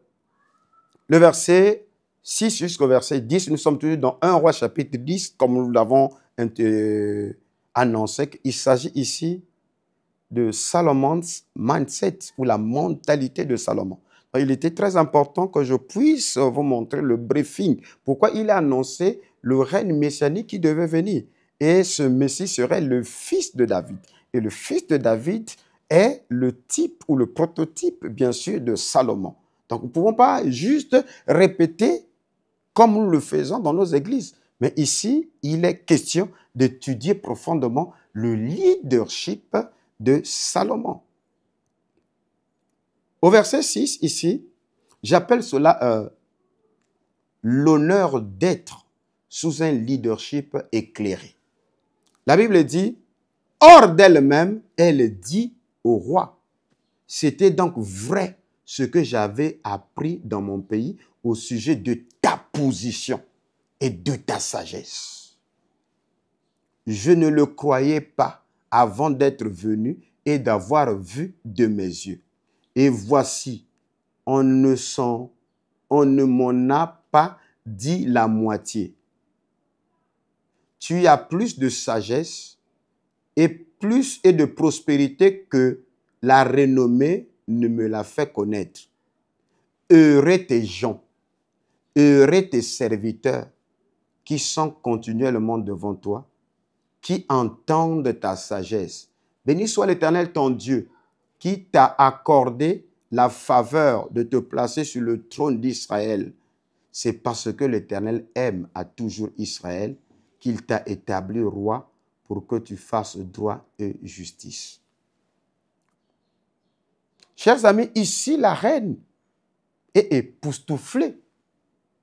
le verset 6 jusqu'au verset 10. Nous sommes toujours dans 1 roi chapitre 10, comme nous l'avons euh, annoncé. Il s'agit ici de Salomon's mindset ou la mentalité de Salomon. Il était très important que je puisse vous montrer le briefing, pourquoi il a annoncé le règne messianique qui devait venir. Et ce Messie serait le fils de David. Et le fils de David est le type ou le prototype, bien sûr, de Salomon. Donc, nous ne pouvons pas juste répéter comme nous le faisons dans nos églises. Mais ici, il est question d'étudier profondément le leadership de Salomon. Au verset 6, ici, j'appelle cela euh, l'honneur d'être sous un leadership éclairé. La Bible dit, hors d'elle-même, elle dit au roi. C'était donc vrai ce que j'avais appris dans mon pays au sujet de ta position et de ta sagesse. Je ne le croyais pas, avant d'être venu et d'avoir vu de mes yeux. Et voici, on ne sent on ne m'en a pas dit la moitié. Tu as plus de sagesse et plus et de prospérité que la renommée ne me l'a fait connaître. Heureux tes gens, heureux tes serviteurs qui sont continuellement devant toi qui entendent ta sagesse. Béni soit l'Éternel ton Dieu, qui t'a accordé la faveur de te placer sur le trône d'Israël. C'est parce que l'Éternel aime à toujours Israël qu'il t'a établi roi pour que tu fasses droit et justice. Chers amis, ici la reine est époustouflée.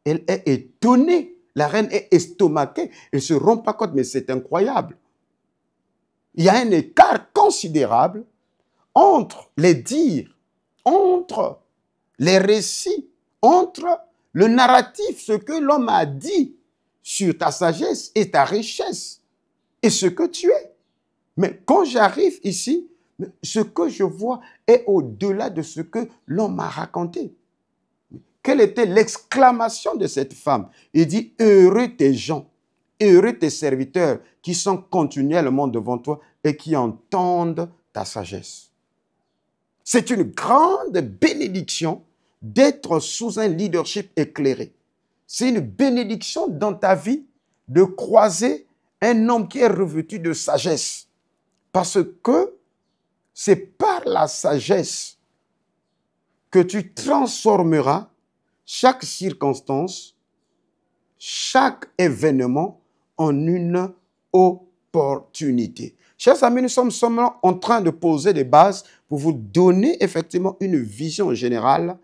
Elle est étonnée la reine est estomaquée, elle ne se rend pas compte, mais c'est incroyable. Il y a un écart considérable entre les dires, entre les récits, entre le narratif, ce que l'homme a dit sur ta sagesse et ta richesse et ce que tu es. Mais quand j'arrive ici, ce que je vois est au-delà de ce que l'homme m'a raconté quelle était l'exclamation de cette femme Il dit, heureux tes gens, heureux tes serviteurs qui sont continuellement devant toi et qui entendent ta sagesse. C'est une grande bénédiction d'être sous un leadership éclairé. C'est une bénédiction dans ta vie de croiser un homme qui est revêtu de sagesse. Parce que c'est par la sagesse que tu transformeras chaque circonstance, chaque événement en une opportunité. Chers amis, nous sommes, en train de poser des bases pour vous donner effectivement une vision générale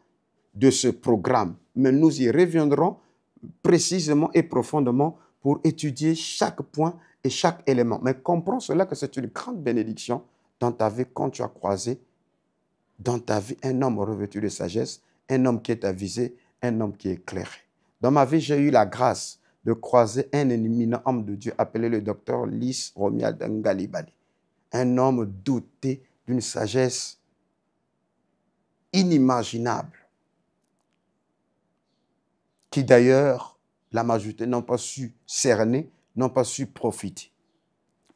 de ce programme. Mais nous y reviendrons précisément et profondément pour étudier chaque point et chaque élément. Mais comprends cela que c'est une grande bénédiction dans ta vie quand tu as croisé dans ta vie un homme revêtu de sagesse, un homme qui est avisé, un homme qui est éclairé. Dans ma vie, j'ai eu la grâce de croiser un éminent homme de Dieu appelé le docteur Lys Romial Bali, Un homme doté d'une sagesse inimaginable, qui d'ailleurs, la majorité n'ont pas su cerner, n'ont pas su profiter.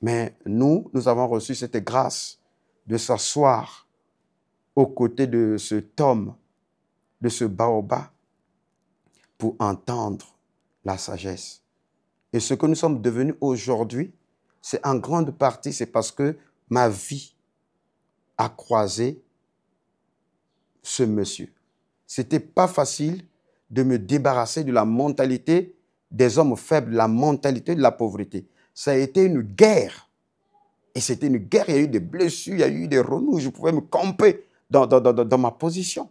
Mais nous, nous avons reçu cette grâce de s'asseoir aux côtés de ce homme, de ce baobab, pour entendre la sagesse. Et ce que nous sommes devenus aujourd'hui, c'est en grande partie, c'est parce que ma vie a croisé ce monsieur. C'était pas facile de me débarrasser de la mentalité des hommes faibles, la mentalité de la pauvreté. Ça a été une guerre. Et c'était une guerre, il y a eu des blessures, il y a eu des remous, je pouvais me camper dans, dans, dans, dans ma position.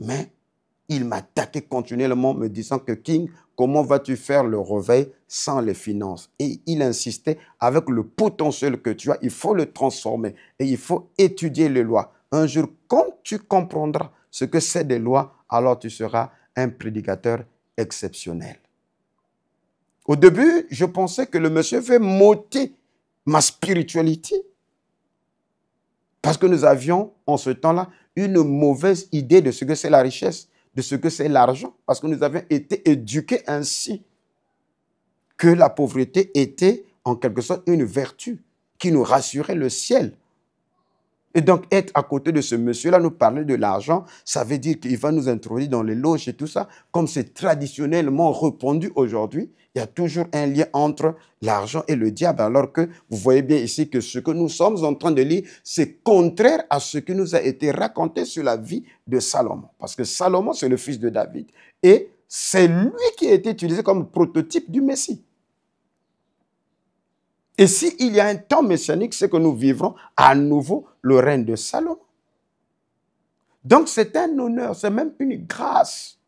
Mais il m'attaquait continuellement, me disant que King, comment vas-tu faire le réveil sans les finances Et il insistait, avec le potentiel que tu as, il faut le transformer et il faut étudier les lois. Un jour, quand tu comprendras ce que c'est des lois, alors tu seras un prédicateur exceptionnel. Au début, je pensais que le monsieur veut m'ôter ma spiritualité. Parce que nous avions, en ce temps-là, une mauvaise idée de ce que c'est la richesse de ce que c'est l'argent, parce que nous avions été éduqués ainsi que la pauvreté était en quelque sorte une vertu qui nous rassurait le ciel. Et donc, être à côté de ce monsieur-là, nous parler de l'argent, ça veut dire qu'il va nous introduire dans les loges et tout ça. Comme c'est traditionnellement répandu aujourd'hui, il y a toujours un lien entre l'argent et le diable, alors que vous voyez bien ici que ce que nous sommes en train de lire, c'est contraire à ce qui nous a été raconté sur la vie de Salomon. Parce que Salomon, c'est le fils de David. Et c'est lui qui a été utilisé comme prototype du Messie. Et s'il y a un temps messianique, c'est que nous vivrons à nouveau le règne de Salomon. Donc c'est un honneur, c'est même une grâce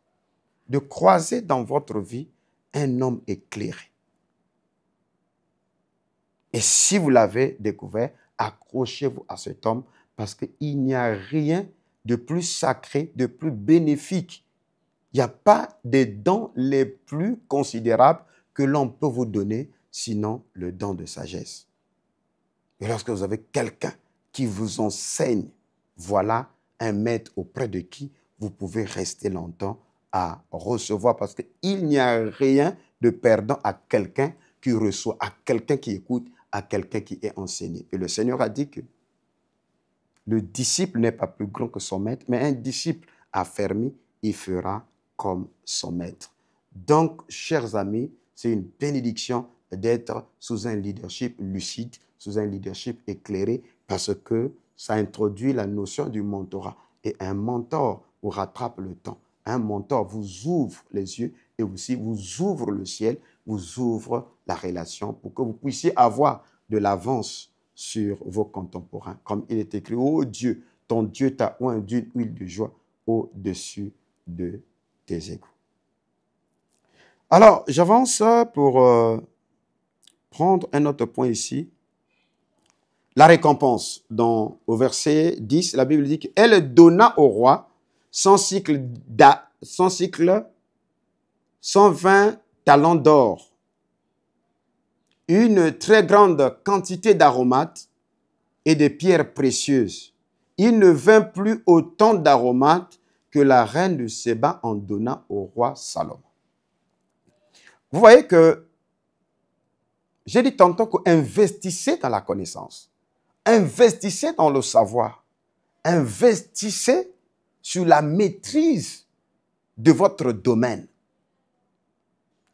de croiser dans votre vie un homme éclairé. Et si vous l'avez découvert, accrochez-vous à cet homme parce qu'il n'y a rien de plus sacré, de plus bénéfique. Il n'y a pas des dons les plus considérables que l'on peut vous donner, sinon le don de sagesse. Et lorsque vous avez quelqu'un qui vous enseigne. Voilà un maître auprès de qui vous pouvez rester longtemps à recevoir parce qu'il n'y a rien de perdant à quelqu'un qui reçoit, à quelqu'un qui écoute, à quelqu'un qui est enseigné. Et le Seigneur a dit que le disciple n'est pas plus grand que son maître, mais un disciple affermi, il fera comme son maître. Donc, chers amis, c'est une bénédiction d'être sous un leadership lucide, sous un leadership éclairé, parce que ça introduit la notion du mentorat. Et un mentor vous rattrape le temps. Un mentor vous ouvre les yeux et aussi vous ouvre le ciel, vous ouvre la relation pour que vous puissiez avoir de l'avance sur vos contemporains. Comme il est écrit, ô oh Dieu, ton Dieu t'a oint d'une huile de joie au-dessus de tes égouts. Alors, j'avance pour euh, prendre un autre point ici. La récompense, dans, au verset 10, la Bible dit qu'elle donna au roi son cycle, son cycle 120 talents d'or, une très grande quantité d'aromates et de pierres précieuses. Il ne vint plus autant d'aromates que la reine de Séba en donna au roi Salomon. Vous voyez que j'ai dit tantôt qu'investissez dans la connaissance. Investissez dans le savoir. Investissez sur la maîtrise de votre domaine.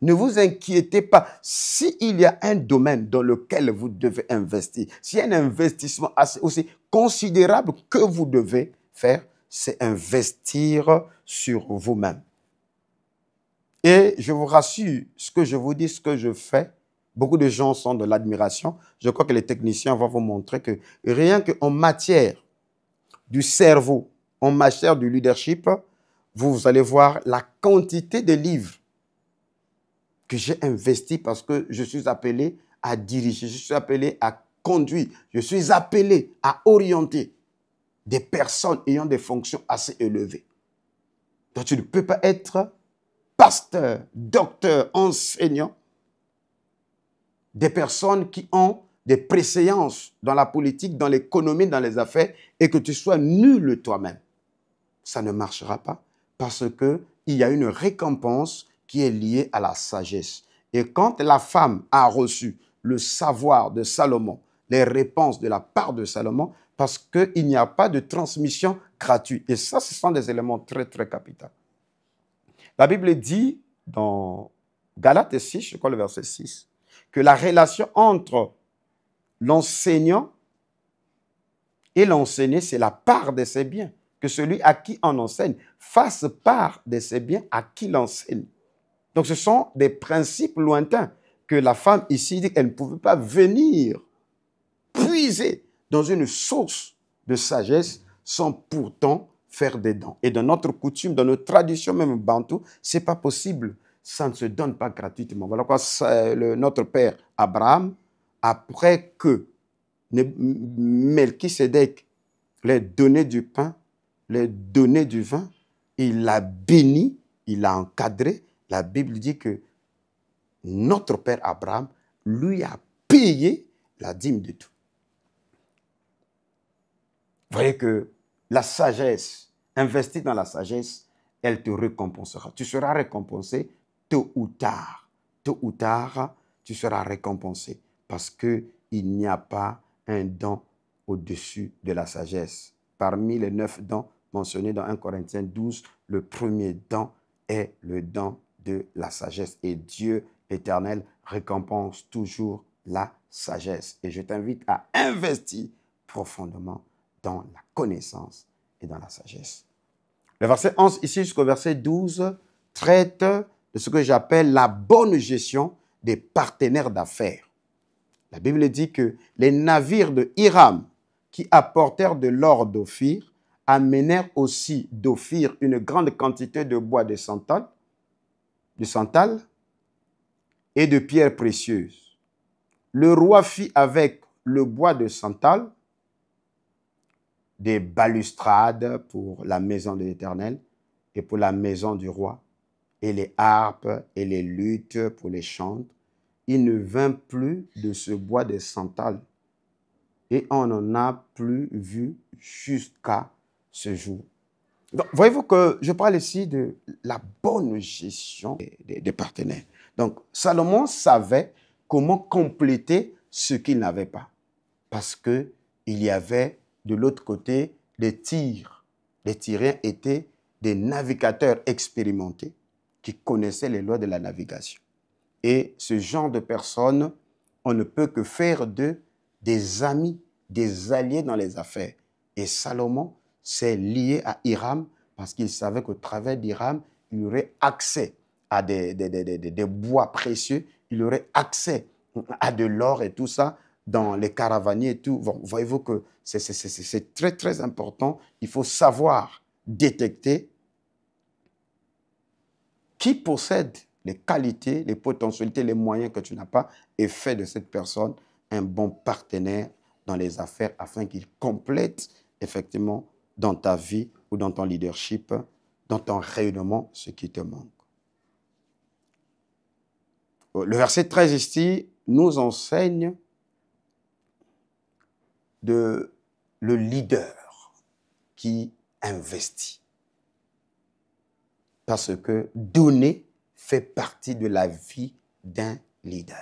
Ne vous inquiétez pas. S'il y a un domaine dans lequel vous devez investir, s'il y a un investissement aussi considérable que vous devez faire, c'est investir sur vous-même. Et je vous rassure, ce que je vous dis, ce que je fais, Beaucoup de gens sont de l'admiration. Je crois que les techniciens vont vous montrer que rien qu'en matière du cerveau, en matière du leadership, vous, allez voir la quantité de livres que j'ai investis parce que je suis appelé à diriger, je suis appelé à conduire, je suis appelé à orienter des personnes ayant des fonctions assez élevées. Donc tu ne peux pas être pasteur, docteur, enseignant des personnes qui ont des préséances dans la politique, dans l'économie, dans les affaires, et que tu sois nul toi-même. Ça ne marchera pas parce qu'il y a une récompense qui est liée à la sagesse. Et quand la femme a reçu le savoir de Salomon, les réponses de la part de Salomon, parce qu'il n'y a pas de transmission gratuite. Et ça, ce sont des éléments très, très capitaux. La Bible dit dans Galates 6, je crois le verset 6, que la relation entre l'enseignant et l'enseigné, c'est la part de ses biens. Que celui à qui on enseigne fasse part de ses biens à qui l'enseigne. Donc ce sont des principes lointains que la femme ici dit qu'elle ne pouvait pas venir puiser dans une source de sagesse sans pourtant faire des dents. Et dans notre coutume, dans notre tradition même bantou, c'est pas possible ça ne se donne pas gratuitement. Voilà quoi le, notre père Abraham, après que Melchisedec les donnait du pain, les donnait du vin, il l'a béni, il l'a encadré. La Bible dit que notre père Abraham lui a payé la dîme de tout. Vous voyez que la sagesse, investie dans la sagesse, elle te récompensera. Tu seras récompensé tôt ou tard, tôt ou tard, tu seras récompensé parce qu'il n'y a pas un don au-dessus de la sagesse. Parmi les neuf dons mentionnés dans 1 Corinthiens 12, le premier don est le don de la sagesse. Et Dieu éternel récompense toujours la sagesse. Et je t'invite à investir profondément dans la connaissance et dans la sagesse. Le verset 11 ici jusqu'au verset 12 traite de ce que j'appelle la bonne gestion des partenaires d'affaires. La Bible dit que les navires de Hiram qui apportèrent de l'or d'Ophir amenèrent aussi d'Ophir une grande quantité de bois de santal, de santal et de pierres précieuses. Le roi fit avec le bois de santal des balustrades pour la maison de l'Éternel et pour la maison du roi, et les harpes et les luttes pour les chants. Il ne vint plus de ce bois de santal et on n'en a plus vu jusqu'à ce jour. Donc, voyez-vous que je parle ici de la bonne gestion des, partenaires. Donc, Salomon savait comment compléter ce qu'il n'avait pas. Parce que il y avait de l'autre côté des tirs. Les Tyriens étaient des navigateurs expérimentés qui connaissaient les lois de la navigation. Et ce genre de personnes, on ne peut que faire d'eux des amis, des alliés dans les affaires. Et Salomon s'est lié à Hiram parce qu'il savait qu'au travers d'Hiram, il aurait accès à des, des, bois précieux, il aurait accès à de l'or et tout ça dans les caravaniers et tout. Voyez-vous que c'est très, très important. Il faut savoir détecter qui possède les qualités, les potentialités, les moyens que tu n'as pas et fait de cette personne un bon partenaire dans les affaires afin qu'il complète effectivement dans ta vie ou dans ton leadership, dans ton rayonnement, ce qui te manque. Le verset 13 ici nous enseigne de le leader qui investit. Parce que donner fait partie de la vie d'un leader.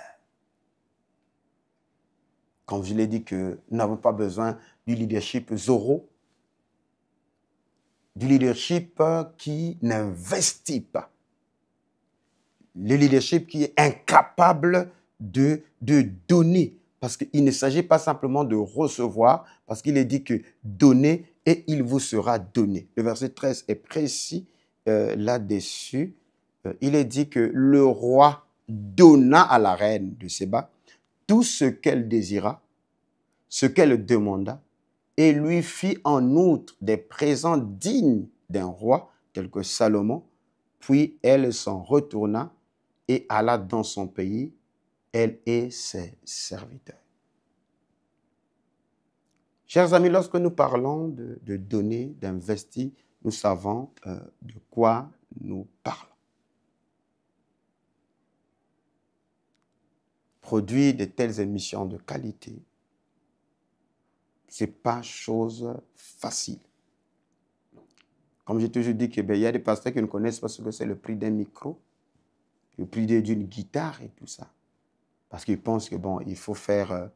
Quand je l'ai dit que nous n'avons pas besoin du leadership Zoro, du leadership euh, qui n'investit pas, le leadership qui est incapable de, de donner, parce qu'il ne s'agit pas simplement de recevoir, parce qu'il est dit que donner et il vous sera donné. Le verset 13 est précis euh, là-dessus, euh, il est dit que le roi donna à la reine de Séba tout ce qu'elle désira, ce qu'elle demanda, et lui fit en outre des présents dignes d'un roi, tel que Salomon. Puis elle s'en retourna et alla dans son pays, elle et ses serviteurs. Chers amis, lorsque nous parlons de, de donner, d'investir, nous savons euh, de quoi nous parlons. Produire de telles émissions de qualité, ce n'est pas chose facile. Comme j'ai toujours dit que ben, y a des pasteurs qui ne connaissent pas ce que c'est le prix d'un micro, le prix d'une guitare et tout ça. Parce qu'ils pensent que bon, il faut faire euh,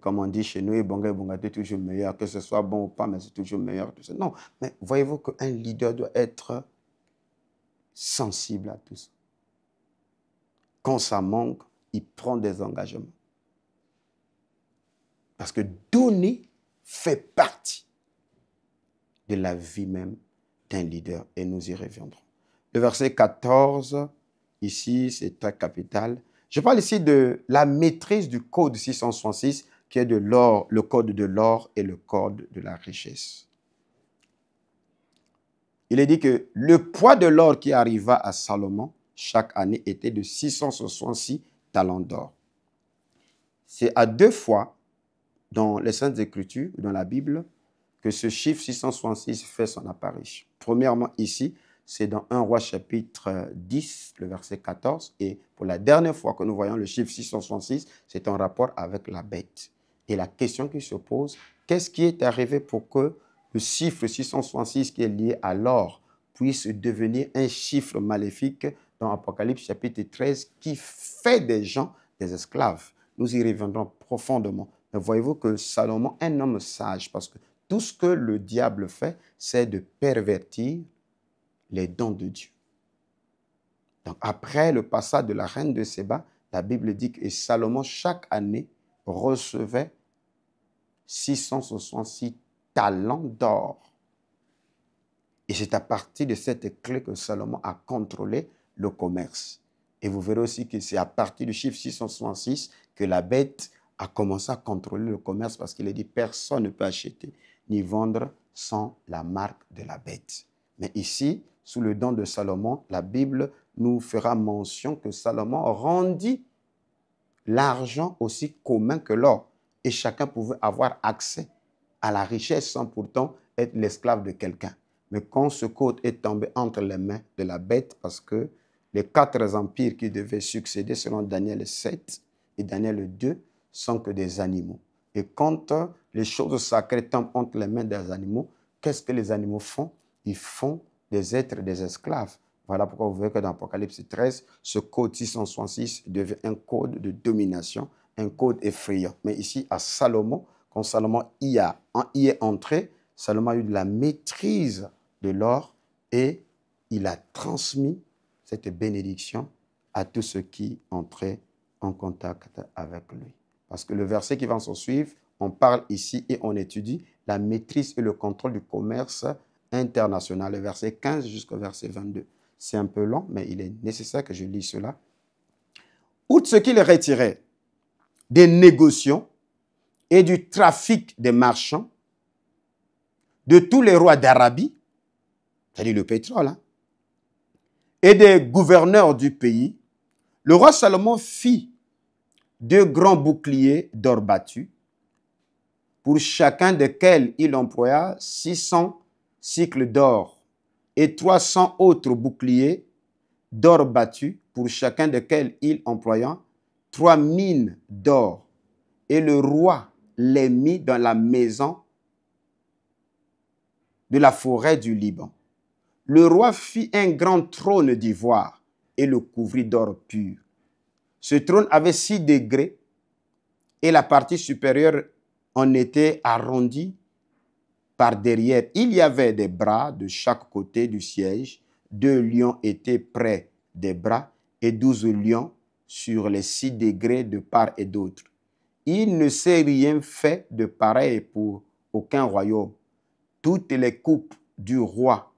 comme on dit chez nous, bonga, est toujours meilleur, que ce soit bon ou pas, mais c'est toujours meilleur. Non, mais voyez-vous qu'un leader doit être sensible à tout ça. Quand ça manque, il prend des engagements. Parce que donner fait partie de la vie même d'un leader. Et nous y reviendrons. Le verset 14, ici, c'est très capital. Je parle ici de la maîtrise du code 666 qui est de l'or, le code de l'or et le code de la richesse. Il est dit que le poids de l'or qui arriva à Salomon chaque année était de 666 talents d'or. C'est à deux fois dans les Saintes Écritures, dans la Bible, que ce chiffre 666 fait son apparition. Premièrement, ici, c'est dans 1 roi chapitre 10, le verset 14. Et pour la dernière fois que nous voyons le chiffre 666, c'est en rapport avec la bête. Et la question qui se pose, qu'est-ce qui est arrivé pour que le chiffre 666 qui est lié à l'or puisse devenir un chiffre maléfique dans Apocalypse chapitre 13 qui fait des gens des esclaves Nous y reviendrons profondément. Mais voyez-vous que Salomon, un homme sage, parce que tout ce que le diable fait, c'est de pervertir les dons de Dieu. Donc après le passage de la reine de Séba, la Bible dit que Salomon, chaque année, recevait 666 talents d'or. Et c'est à partir de cette clé que Salomon a contrôlé le commerce. Et vous verrez aussi que c'est à partir du chiffre 666 que la bête a commencé à contrôler le commerce parce qu'il a dit personne ne peut acheter ni vendre sans la marque de la bête. Mais ici, sous le don de Salomon, la Bible nous fera mention que Salomon rendit l'argent aussi commun que l'or. Et chacun pouvait avoir accès à la richesse sans pourtant être l'esclave de quelqu'un. Mais quand ce code est tombé entre les mains de la bête, parce que les quatre empires qui devaient succéder selon Daniel 7 et Daniel 2 sont que des animaux. Et quand les choses sacrées tombent entre les mains des animaux, qu'est-ce que les animaux font Ils font des êtres des esclaves. Voilà pourquoi vous voyez que dans l'Apocalypse 13, ce code 666 devient un code de domination, un code effrayant. Mais ici, à Salomon, quand Salomon y, est entré, Salomon a eu de la maîtrise de l'or et il a transmis cette bénédiction à tous ceux qui entraient en contact avec lui. Parce que le verset qui va s'en suivre, on parle ici et on étudie la maîtrise et le contrôle du commerce international, le verset 15 jusqu'au verset 22. C'est un peu long, mais il est nécessaire que je lise cela. Outre ce qu'il retirait des négociants et du trafic des marchands, de tous les rois d'Arabie, c'est-à-dire le pétrole, hein, et des gouverneurs du pays, le roi Salomon fit deux grands boucliers d'or battu, pour chacun desquels il employa 600 cycles d'or et 300 autres boucliers d'or battu, pour chacun desquels il employa 3000 d'or. Et le roi les mit dans la maison de la forêt du Liban. Le roi fit un grand trône d'ivoire et le couvrit d'or pur. Ce trône avait six degrés et la partie supérieure en était arrondie par derrière, il y avait des bras de chaque côté du siège. Deux lions étaient près des bras et douze lions sur les six degrés de part et d'autre. Il ne s'est rien fait de pareil pour aucun royaume. Toutes les coupes du roi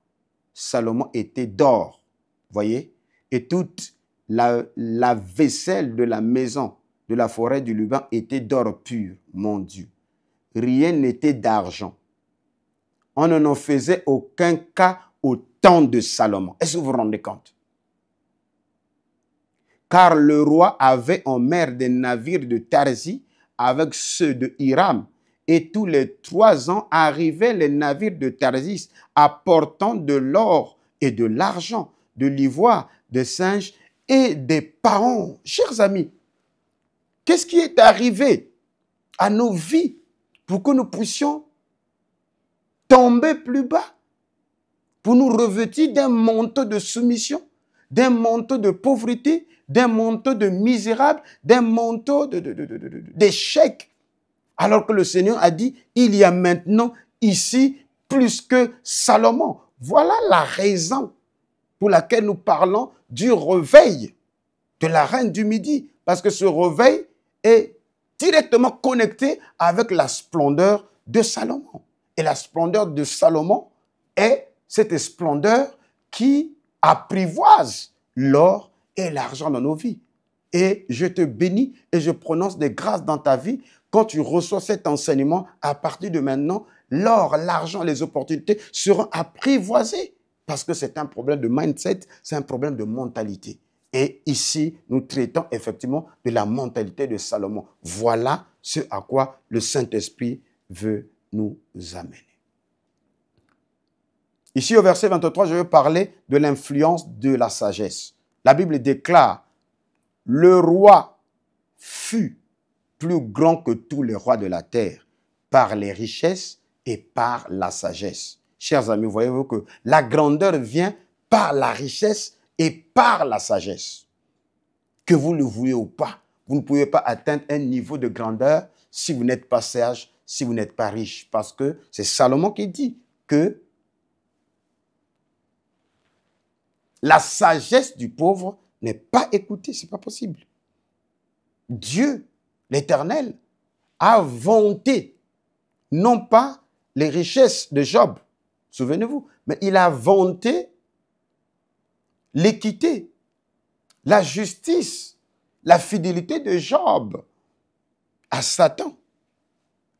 Salomon étaient d'or, voyez, et toute la, vaisselle de la maison de la forêt du Lubin était d'or pur, mon Dieu. Rien n'était d'argent on ne n'en faisait aucun cas au temps de Salomon. Est-ce que vous vous rendez compte Car le roi avait en mer des navires de Tarzi avec ceux de Hiram. Et tous les trois ans arrivaient les navires de Tarsis apportant de l'or et de l'argent, de l'ivoire, des singes et des paons. Chers amis, qu'est-ce qui est arrivé à nos vies pour que nous puissions tomber plus bas pour nous revêtir d'un manteau de soumission, d'un manteau de pauvreté, d'un manteau de misérable, d'un manteau d'échec. Alors que le Seigneur a dit, il y a maintenant ici plus que Salomon. Voilà la raison pour laquelle nous parlons du réveil de la reine du Midi, parce que ce réveil est directement connecté avec la splendeur de Salomon. Et la splendeur de Salomon est cette splendeur qui apprivoise l'or et l'argent dans nos vies. Et je te bénis et je prononce des grâces dans ta vie quand tu reçois cet enseignement. À partir de maintenant, l'or, l'argent, les opportunités seront apprivoisées parce que c'est un problème de mindset, c'est un problème de mentalité. Et ici, nous traitons effectivement de la mentalité de Salomon. Voilà ce à quoi le Saint-Esprit veut nous amener. Ici au verset 23, je veux parler de l'influence de la sagesse. La Bible déclare, le roi fut plus grand que tous les rois de la terre par les richesses et par la sagesse. Chers amis, voyez-vous que la grandeur vient par la richesse et par la sagesse. Que vous le voulez ou pas, vous ne pouvez pas atteindre un niveau de grandeur si vous n'êtes pas sage, si vous n'êtes pas riche. Parce que c'est Salomon qui dit que la sagesse du pauvre n'est pas écoutée. Ce n'est pas possible. Dieu, l'Éternel, a vanté non pas les richesses de Job, souvenez-vous, mais il a vanté l'équité, la justice, la fidélité de Job à Satan.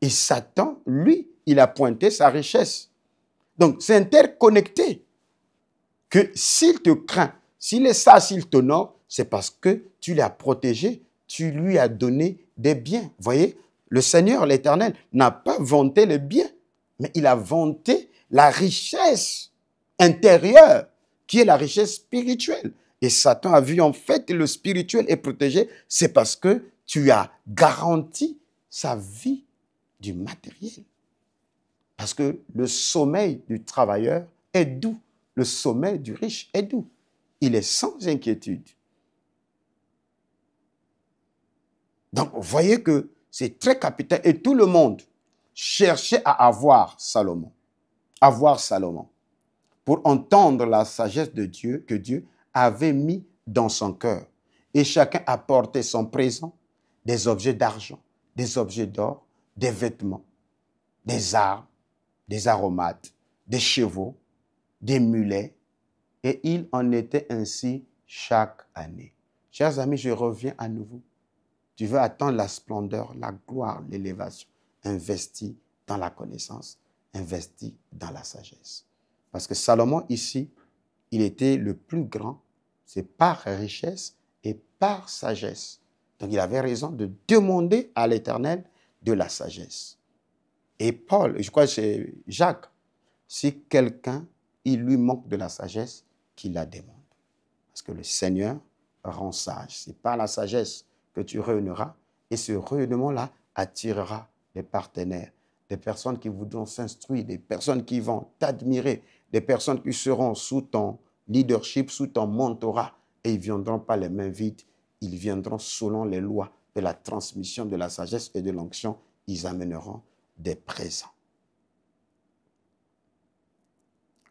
Et Satan, lui, il a pointé sa richesse. Donc, c'est interconnecté. Que s'il te craint, s'il est ça, s'il t'honore, c'est parce que tu l'as protégé, tu lui as donné des biens. Voyez, le Seigneur, l'Éternel, n'a pas vanté le bien, mais il a vanté la richesse intérieure, qui est la richesse spirituelle. Et Satan a vu en fait le spirituel est protégé, c'est parce que tu as garanti sa vie du matériel. Parce que le sommeil du travailleur est doux, le sommeil du riche est doux. Il est sans inquiétude. Donc, vous voyez que c'est très capital. Et tout le monde cherchait à avoir Salomon, avoir Salomon, pour entendre la sagesse de Dieu que Dieu avait mis dans son cœur. Et chacun apportait son présent, des objets d'argent, des objets d'or, des vêtements, des arbres, des aromates, des chevaux, des mulets, et il en était ainsi chaque année. Chers amis, je reviens à nouveau. Tu veux attendre la splendeur, la gloire, l'élévation. Investis dans la connaissance, investis dans la sagesse. Parce que Salomon, ici, il était le plus grand. C'est par richesse et par sagesse. Donc il avait raison de demander à l'Éternel de la sagesse. Et Paul, je crois que c'est Jacques, si quelqu'un, il lui manque de la sagesse, qu'il la demande. Parce que le Seigneur rend sage. C'est pas la sagesse que tu réuniras et ce réunement là attirera des partenaires, des personnes qui voudront s'instruire, des personnes qui vont t'admirer, des personnes qui seront sous ton leadership, sous ton mentorat et ils viendront pas les mains vides, ils viendront selon les lois, de la transmission de la sagesse et de l'onction, ils amèneront des présents.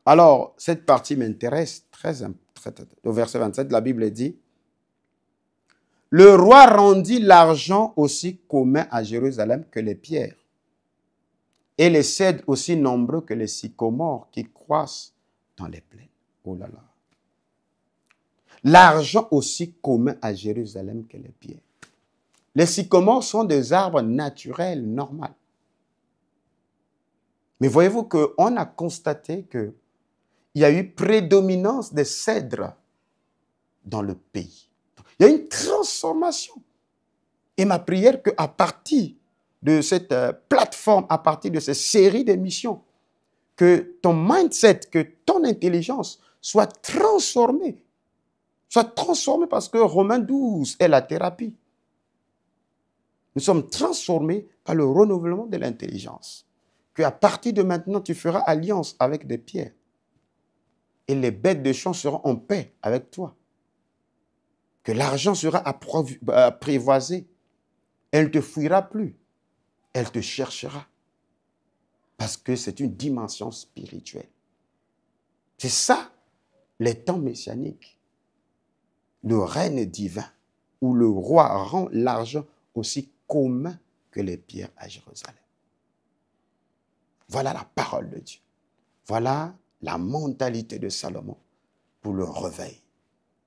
Alors, cette partie m'intéresse très, très, Au verset 27, la Bible dit Le roi rendit l'argent aussi commun à Jérusalem que les pierres, et les cèdres aussi nombreux que les sycomores qui croissent dans les plaines. Oh là là L'argent aussi commun à Jérusalem que les pierres. Les sycomores sont des arbres naturels, normaux. Mais voyez-vous qu'on a constaté qu'il y a eu prédominance des cèdres dans le pays. Il y a une transformation. Et ma prière qu'à partir de cette euh, plateforme, à partir de cette série d'émissions, que ton mindset, que ton intelligence soit transformée. Soit transformée parce que Romain 12 est la thérapie. Nous sommes transformés par le renouvellement de l'intelligence. Que à partir de maintenant, tu feras alliance avec des pierres. Et les bêtes de champ seront en paix avec toi. Que l'argent sera apprivoisé. Elle ne te fuira plus. Elle te cherchera. Parce que c'est une dimension spirituelle. C'est ça, les temps messianiques. Le règne divin, où le roi rend l'argent aussi comme que les pierres à Jérusalem. Voilà la parole de Dieu. Voilà la mentalité de Salomon pour le réveil.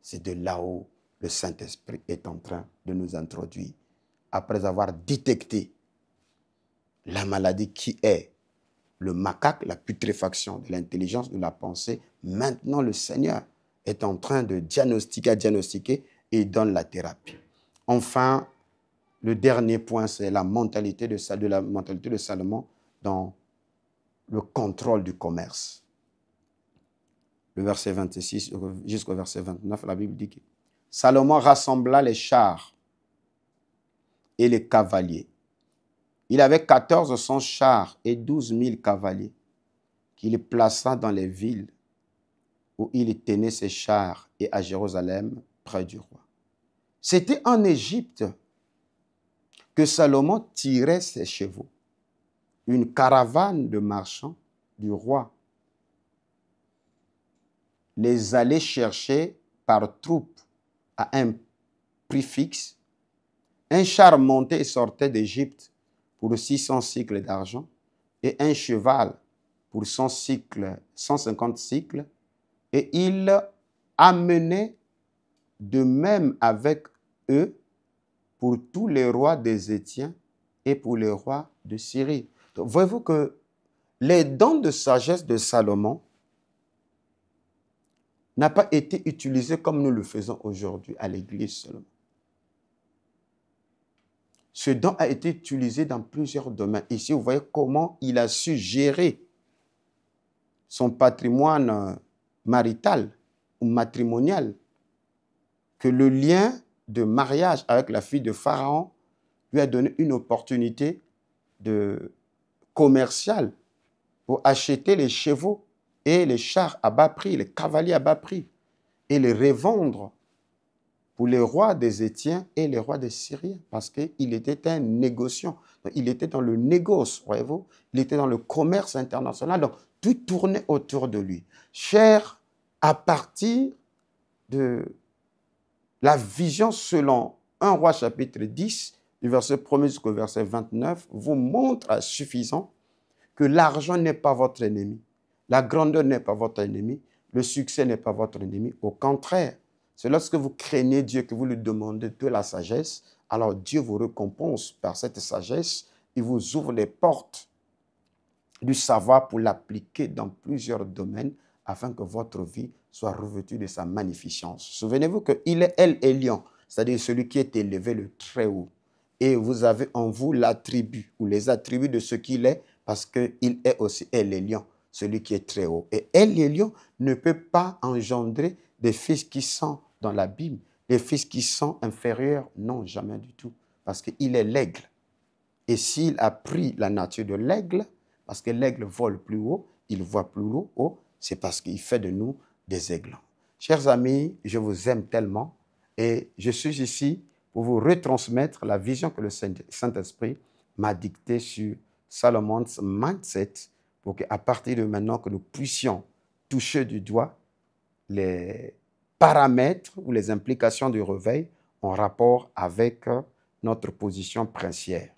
C'est de là-haut le Saint-Esprit est en train de nous introduire. Après avoir détecté la maladie qui est le macaque, la putréfaction de l'intelligence, de la pensée, maintenant le Seigneur est en train de diagnostiquer, diagnostiquer et donne la thérapie. Enfin, le dernier point, c'est la mentalité de, Salomon dans le contrôle du commerce. Le verset 26 euh, jusqu'au verset 29, la Bible dit que Salomon rassembla les chars et les cavaliers. Il avait 1400 chars et 12 000 cavaliers qu'il plaça dans les villes où il tenait ses chars et à Jérusalem près du roi. C'était en Égypte Salomon tirait ses chevaux, une caravane de marchands du roi les allait chercher par troupes à un prix fixe. Un char montait et sortait d'Égypte pour 600 cycles d'argent et un cheval pour cycles, 150 cycles. Et il amenait de même avec eux pour tous les rois des Étiens et pour les rois de Syrie. voyez-vous que les dons de sagesse de Salomon n'ont pas été utilisés comme nous le faisons aujourd'hui à l'Église seulement. Ce don a été utilisé dans plusieurs domaines. Ici, vous voyez comment il a su gérer son patrimoine euh, marital ou matrimonial, que le lien de mariage avec la fille de Pharaon lui a donné une opportunité de commerciale pour acheter les chevaux et les chars à bas prix, les cavaliers à bas prix, et les revendre pour les rois des Étiens et les rois des Syriens, parce qu'il était un négociant. il était dans le négoce, voyez-vous, il était dans le commerce international. Donc, tout tournait autour de lui. Cher, à partir de la vision selon 1 roi chapitre 10, du verset 1 jusqu'au verset 29, vous montre à suffisant que l'argent n'est pas votre ennemi, la grandeur n'est pas votre ennemi, le succès n'est pas votre ennemi. Au contraire, c'est lorsque vous craignez Dieu que vous lui demandez de la sagesse, alors Dieu vous récompense par cette sagesse, et vous ouvre les portes du savoir pour l'appliquer dans plusieurs domaines afin que votre vie soit revêtue de sa magnificence. Souvenez-vous qu'il est El Elion, c'est-à-dire celui qui est élevé le Très-Haut. Et vous avez en vous l'attribut ou les attributs de ce qu'il est, parce qu'il est aussi El Elion, celui qui est Très-Haut. Et El Elion ne peut pas engendrer des fils qui sont dans l'abîme, des fils qui sont inférieurs, non, jamais du tout, parce qu'il est l'aigle. Et s'il a pris la nature de l'aigle, parce que l'aigle vole plus haut, il voit plus haut, c'est parce qu'il fait de nous des aiglons. Chers amis, je vous aime tellement et je suis ici pour vous retransmettre la vision que le Saint-Esprit m'a dictée sur Salomon's Mindset pour qu'à partir de maintenant que nous puissions toucher du doigt les paramètres ou les implications du réveil en rapport avec euh, notre position princière.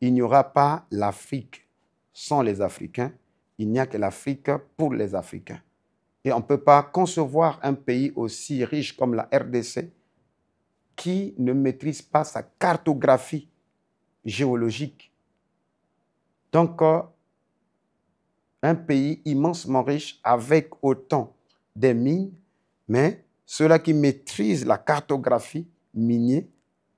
Il n'y aura pas l'Afrique sans les Africains il n'y a que l'Afrique pour les Africains. Et on ne peut pas concevoir un pays aussi riche comme la RDC qui ne maîtrise pas sa cartographie géologique. Donc, euh, un pays immensement riche avec autant de mines, mais ceux-là qui maîtrisent la cartographie minière,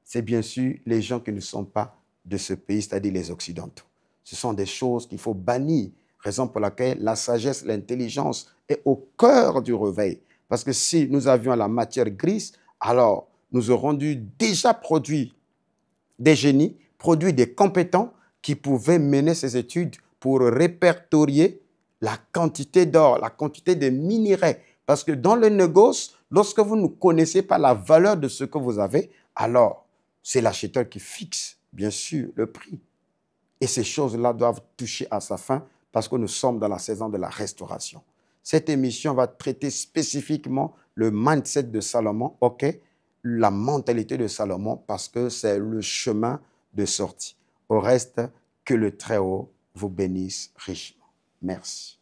c'est bien sûr les gens qui ne sont pas de ce pays, c'est-à-dire les Occidentaux. Ce sont des choses qu'il faut bannir Raison pour laquelle la sagesse, l'intelligence est au cœur du réveil. Parce que si nous avions la matière grise, alors nous aurions dû déjà produit des génies, produire des compétents qui pouvaient mener ces études pour répertorier la quantité d'or, la quantité de minerais. Parce que dans le négoce, lorsque vous ne connaissez pas la valeur de ce que vous avez, alors c'est l'acheteur qui fixe, bien sûr, le prix. Et ces choses-là doivent toucher à sa fin parce que nous sommes dans la saison de la restauration. Cette émission va traiter spécifiquement le mindset de Salomon, ok, la mentalité de Salomon, parce que c'est le chemin de sortie. Au reste, que le Très-Haut vous bénisse richement. Merci.